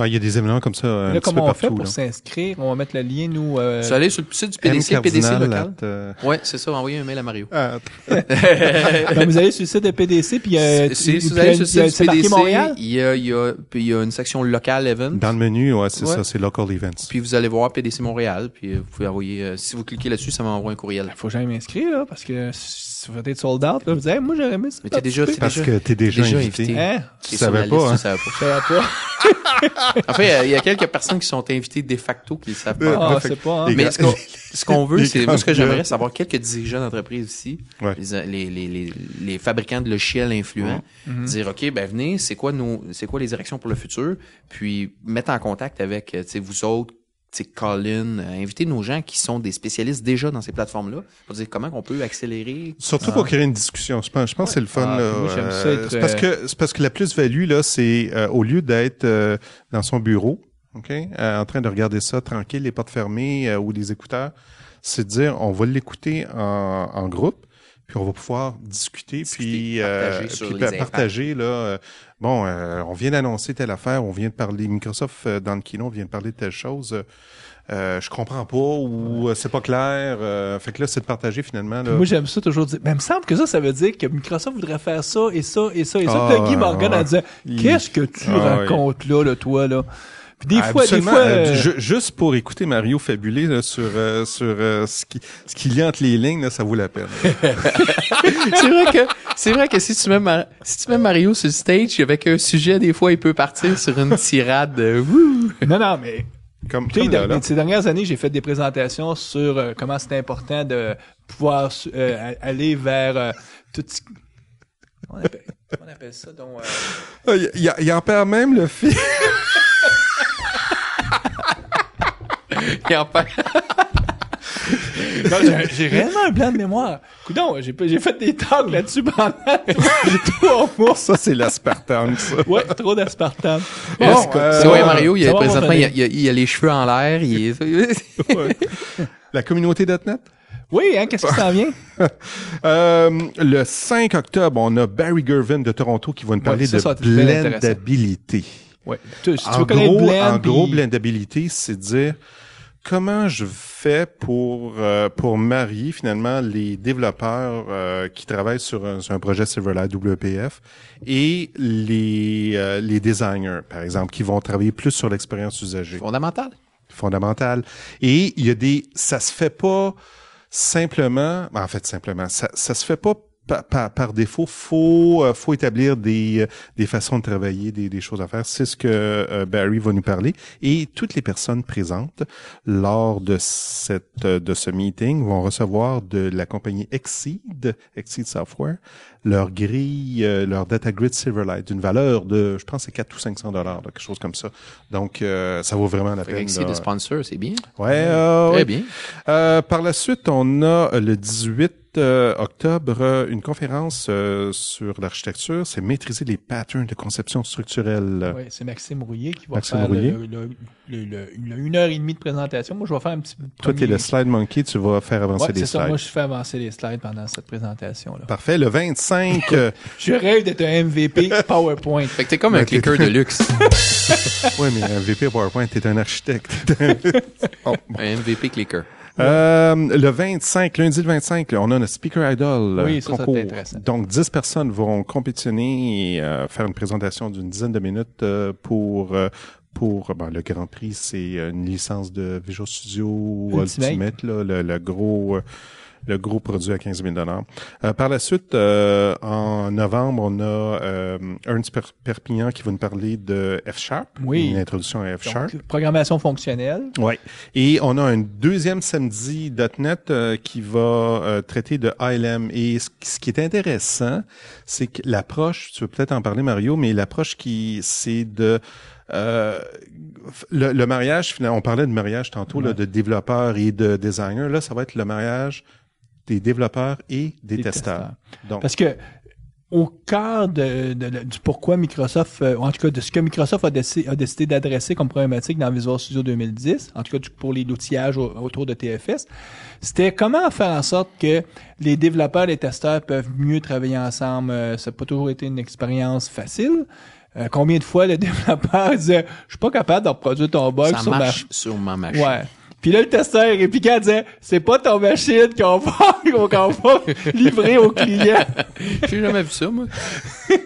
Il y a des événements comme ça. Un là, petit comment peu on partout, fait pour s'inscrire? On va mettre le lien, nous. Euh... aller sur le site du PDC, PDC local. Euh, ouais, Oui, c'est ça. Envoyez un mail à Mario. Ah. ben, vous allez sur le site de PDC, puis il si PDC, Montréal? Il y a, il y a, puis il y a une section local event. Dans le menu, ouais, c'est ça, c'est local events. Puis vous allez voir PDC Montréal, puis euh, vous pouvez envoyer. Euh, si vous cliquez là-dessus, ça m'envoie un courriel. Il ben, faut jamais m'inscrire là, parce que vous êtes sold out, là, vous dites, moi, j'aurais aimé ça. Mais t'es déjà, t'es Parce que t'es déjà, invité. Hein? Hein? Tu savais pas, Tu savais pas. en fait, il y a quelques personnes qui sont invitées de facto qui le savent pas. Ah, pas, hein. Mais ce qu'on, veut, c'est, moi, ce que j'aimerais, savoir quelques dirigeants d'entreprise ici, les, les, les, les, fabricants de logiciels influents, mm-hmm. dire, OK, ben, venez, c'est quoi nos, c'est quoi les directions pour le futur, puis mettre en contact avec, tu sais, vous autres, Colin, euh, inviter nos gens qui sont des spécialistes déjà dans ces plateformes-là pour dire comment on peut accélérer. Surtout pour ah. créer une discussion. Je pense, je pense que c'est le fun. Ah, euh, c'est parce que euh, c'est parce que la plus-value là, c'est au lieu d'être dans son bureau, ok, en train de regarder ça tranquille, les portes fermées ou les écouteurs, c'est de dire on va l'écouter en, groupe puis on va pouvoir discuter, puis partager, puis, partager là, bon, euh, on vient d'annoncer telle affaire, on vient de parler Microsoft euh, dans le kino, on vient de parler de telle chose. Euh, euh je comprends pas ou c'est pas clair. fait que là, c'est de partager finalement. Là. Moi, j'aime ça toujours dire. Mais il me semble que ça, ça veut dire que Microsoft voudrait faire ça et ça et ça et ça. Ah, Guy Morgan en Qu'est-ce que tu ah, racontes là, le toi, là? des fois, des fois euh, euh, juste pour écouter Mario fabuler sur euh, sur ce qui ce qu'il a entre les lignes, ça vaut la peine. c'est vrai que c'est vrai que si tu mets Mario sur le stage avec un sujet, des fois il peut partir sur une tirade. non non mais comme, ces dernières années, j'ai fait des présentations sur comment c'est important de pouvoir aller vers tout on appelle, on appelle ça? Donc, ah, il, il, en perd même le fil. j'ai réellement un blanc de mémoire. Coudon, j'ai, fait des tags là-dessus pendant trois mois. Ça, c'est l'aspartame, ça. Ouais, trop d'aspartame. Euh, c'est ouais, Mario, il a, présentement, il a, les cheveux en l'air. La communauté .NET? Oui, hein, qu'est-ce qui s'en vient? Euh, le 5 octobre, on a Barry Gervin de Toronto qui va nous parler de blendabilité. Ouais. en, gros, gros, blendabilité, c'est dire comment je fais pour euh, pour marier finalement les développeurs euh, qui travaillent sur un, projet Silverlight WPF et les euh, les designers par exemple qui vont travailler plus sur l'expérience usagée fondamentale fondamentale et il y a des ça se fait pas simplement en fait simplement ça ça se fait pas par, par, défaut, faut euh, faut établir des, euh, des façons de travailler, des, des choses à faire. C'est ce que euh, Barry va nous parler. Et toutes les personnes présentes lors de cette de ce meeting vont recevoir de la compagnie Exceed, Exceed Software, leur grille, leur data grid Silverlight d'une valeur de, je pense, c'est 4 ou 500 dollars, quelque chose comme ça. Donc, ça vaut vraiment la peine. Exceed sponsor, c'est bien. Ouais, Très bien. par la suite, on a le 18 euh, octobre, euh, une conférence euh, sur l'architecture, c'est maîtriser les patterns de conception structurelle. Oui, c'est Maxime Rouillet qui va faire une heure et demie de présentation. Moi, je vais faire un petit peu. Toi, tu es le slide monkey, tu vas faire avancer les slides. Ça, moi, je fais avancer les slides pendant cette présentation-là. Parfait. Le 25. je rêve d'être un MVP PowerPoint. Fait que t'es comme un clicker de luxe. oui, mais un MVP PowerPoint, t'es un architecte. Un MVP clicker. Euh, le 25, lundi le 25, on a un Speaker Idol euh, oui, ça, concours. intéressant. Donc, 10 personnes vont compétitionner et euh, faire une présentation d'une dizaine de minutes pour pour ben, le Grand Prix, c'est une licence de Visual Studio Ultimate, là, le, gros le gros produit à 15 000 euh, Par la suite, euh, en novembre, on a euh, Ernst Perpignan qui va nous parler de F-Sharp, oui. une introduction à F-Sharp. Programmation fonctionnelle. Oui. Et on a un deuxième samedi .NET euh, qui va traiter de ILM. Et ce, qui est intéressant, c'est que l'approche, tu veux peut-être en parler Mario, mais l'approche qui, c'est de... le, mariage, on parlait de mariage tantôt, de développeur et de designer. Là, ça va être le mariage des développeurs et des, testeurs. Donc, Parce que au cœur de, du pourquoi Microsoft, euh, en tout cas de ce que Microsoft a, décidé, d'adresser comme problématique dans Visual Studio 2010, en tout cas pour les, outillages autour de TFS, c'était comment faire en sorte que les développeurs et les testeurs peuvent mieux travailler ensemble. Euh, ça n'a pas toujours été une expérience facile. Euh, combien de fois le développeur disait « Je suis pas capable de reproduire ton bug sur ma... machine. Ouais. Puis là, le testeur il disait, c'est pas ton machine qu'on va, qu'on va livrer au client. J'ai jamais vu ça, moi.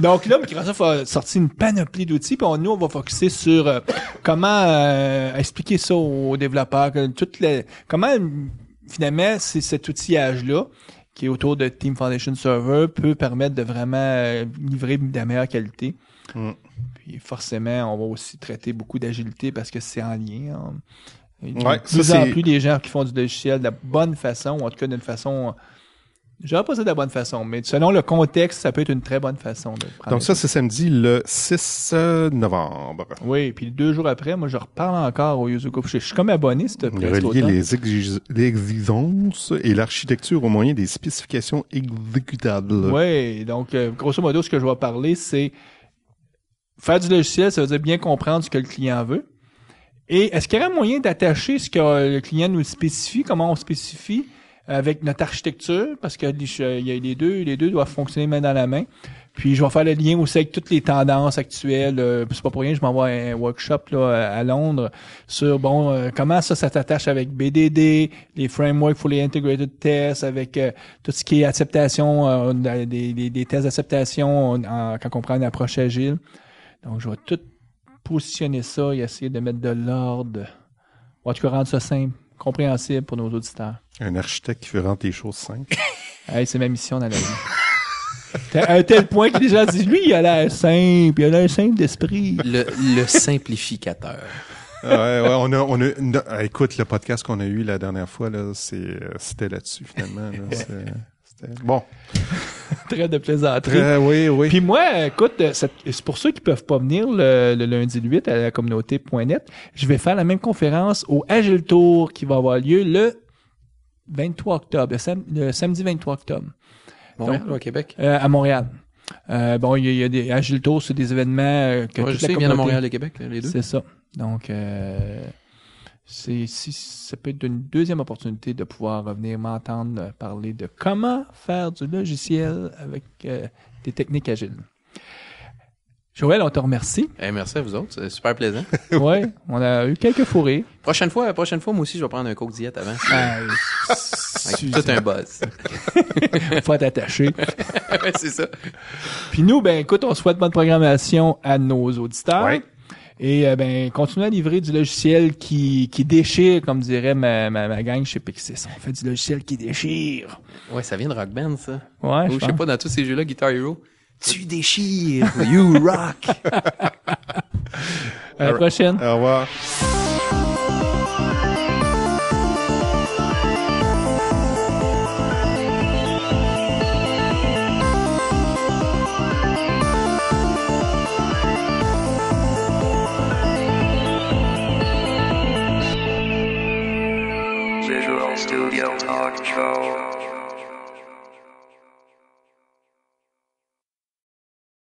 Donc là, Microsoft a sorti une panoplie d'outils, puis nous, on va focuser sur euh, comment euh, expliquer ça aux développeurs, que, toutes les, comment finalement c'est cet outillage-là qui est autour de Team Foundation Server peut permettre de vraiment euh, livrer de la meilleure qualité. Mm. Et forcément, on va aussi traiter beaucoup d'agilité parce que c'est en lien. Hein. plus en plus, les gens qui font du logiciel de la bonne façon, ou en tout cas d'une façon. Je pas ça de la bonne façon, mais selon le contexte, ça peut être une très bonne façon de prendre Donc ça, c'est samedi le 6 euh, novembre. Oui, puis deux jours après, moi, je reparle encore au Yuzuko. Je suis comme abonné, s'il te plaît. les, exigences et l'architecture au moyen des spécifications exécutables. Oui, donc euh, grosso modo, ce que je vais parler, c'est faire du logiciel, ça veut dire bien comprendre ce que le client veut. Et est-ce qu'il y un moyen d'attacher ce que le client nous spécifie, comment on spécifie euh, avec notre architecture, parce que y a les deux, les deux doivent fonctionner main dans la main. Puis je vais faire le lien aussi avec toutes les tendances actuelles. Euh, c'est pas pour rien, je m'envoie un workshop là, à Londres sur bon euh, comment ça, ça t'attache avec BDD, les frameworks pour les integrated tests, avec tout ce qui est acceptation, des, des, tests d'acceptation quand on prend une approche agile. Donc, je vais tout positionner ça et essayer de mettre de l'ordre. En tout cas, rendre ça simple, compréhensible pour nos auditeurs. Un architecte qui veut rendre les choses simples. c'est ma mission dans la vie. à un tel point que les gens disent, lui, il a l'air simple, il a l'air simple d'esprit. Le, simplificateur. écoute, le podcast qu'on a eu la dernière fois, là, euh, c'était là-dessus, finalement. Bon. Très de plaisanterie. oui, oui. Puis moi, écoute, euh, c'est pour ceux qui peuvent pas venir le, lundi 8 à la communauté.net, je vais faire la même conférence au Agile Tour qui va avoir lieu le 23 octobre, le, samedi 23 octobre. Montréal à Québec? Euh, à Montréal. Euh, bon, il y, a des Agile Tour, c'est des événements que je sais, ils viennent à Montréal et Québec, les deux. C'est ça. Donc, euh, c'est si ça peut être une deuxième opportunité de pouvoir revenir m'entendre parler de comment faire du logiciel avec euh, des techniques agiles. Joël, on te remercie. Eh, merci à vous autres. C'est super plaisant. oui, on a eu quelques fourrés. Prochaine fois, prochaine fois, moi aussi, je vais prendre un coke diète avant. Ah, c'est tout un buzz. Faut t'attacher. c'est ça. Puis nous, ben écoute, on souhaite bonne programmation à nos auditeurs. Et euh, ben, continuer à livrer du logiciel qui, qui déchire, comme dirait ma, ma, ma gang chez Pixis. On fait du logiciel qui déchire. Ouais, ça vient de Rock Band, ça. Ouais, je sais pas, dans tous ces jeux-là, Guitar Hero, tu déchires, you rock. à la prochaine. Au revoir. Radio Talk Show.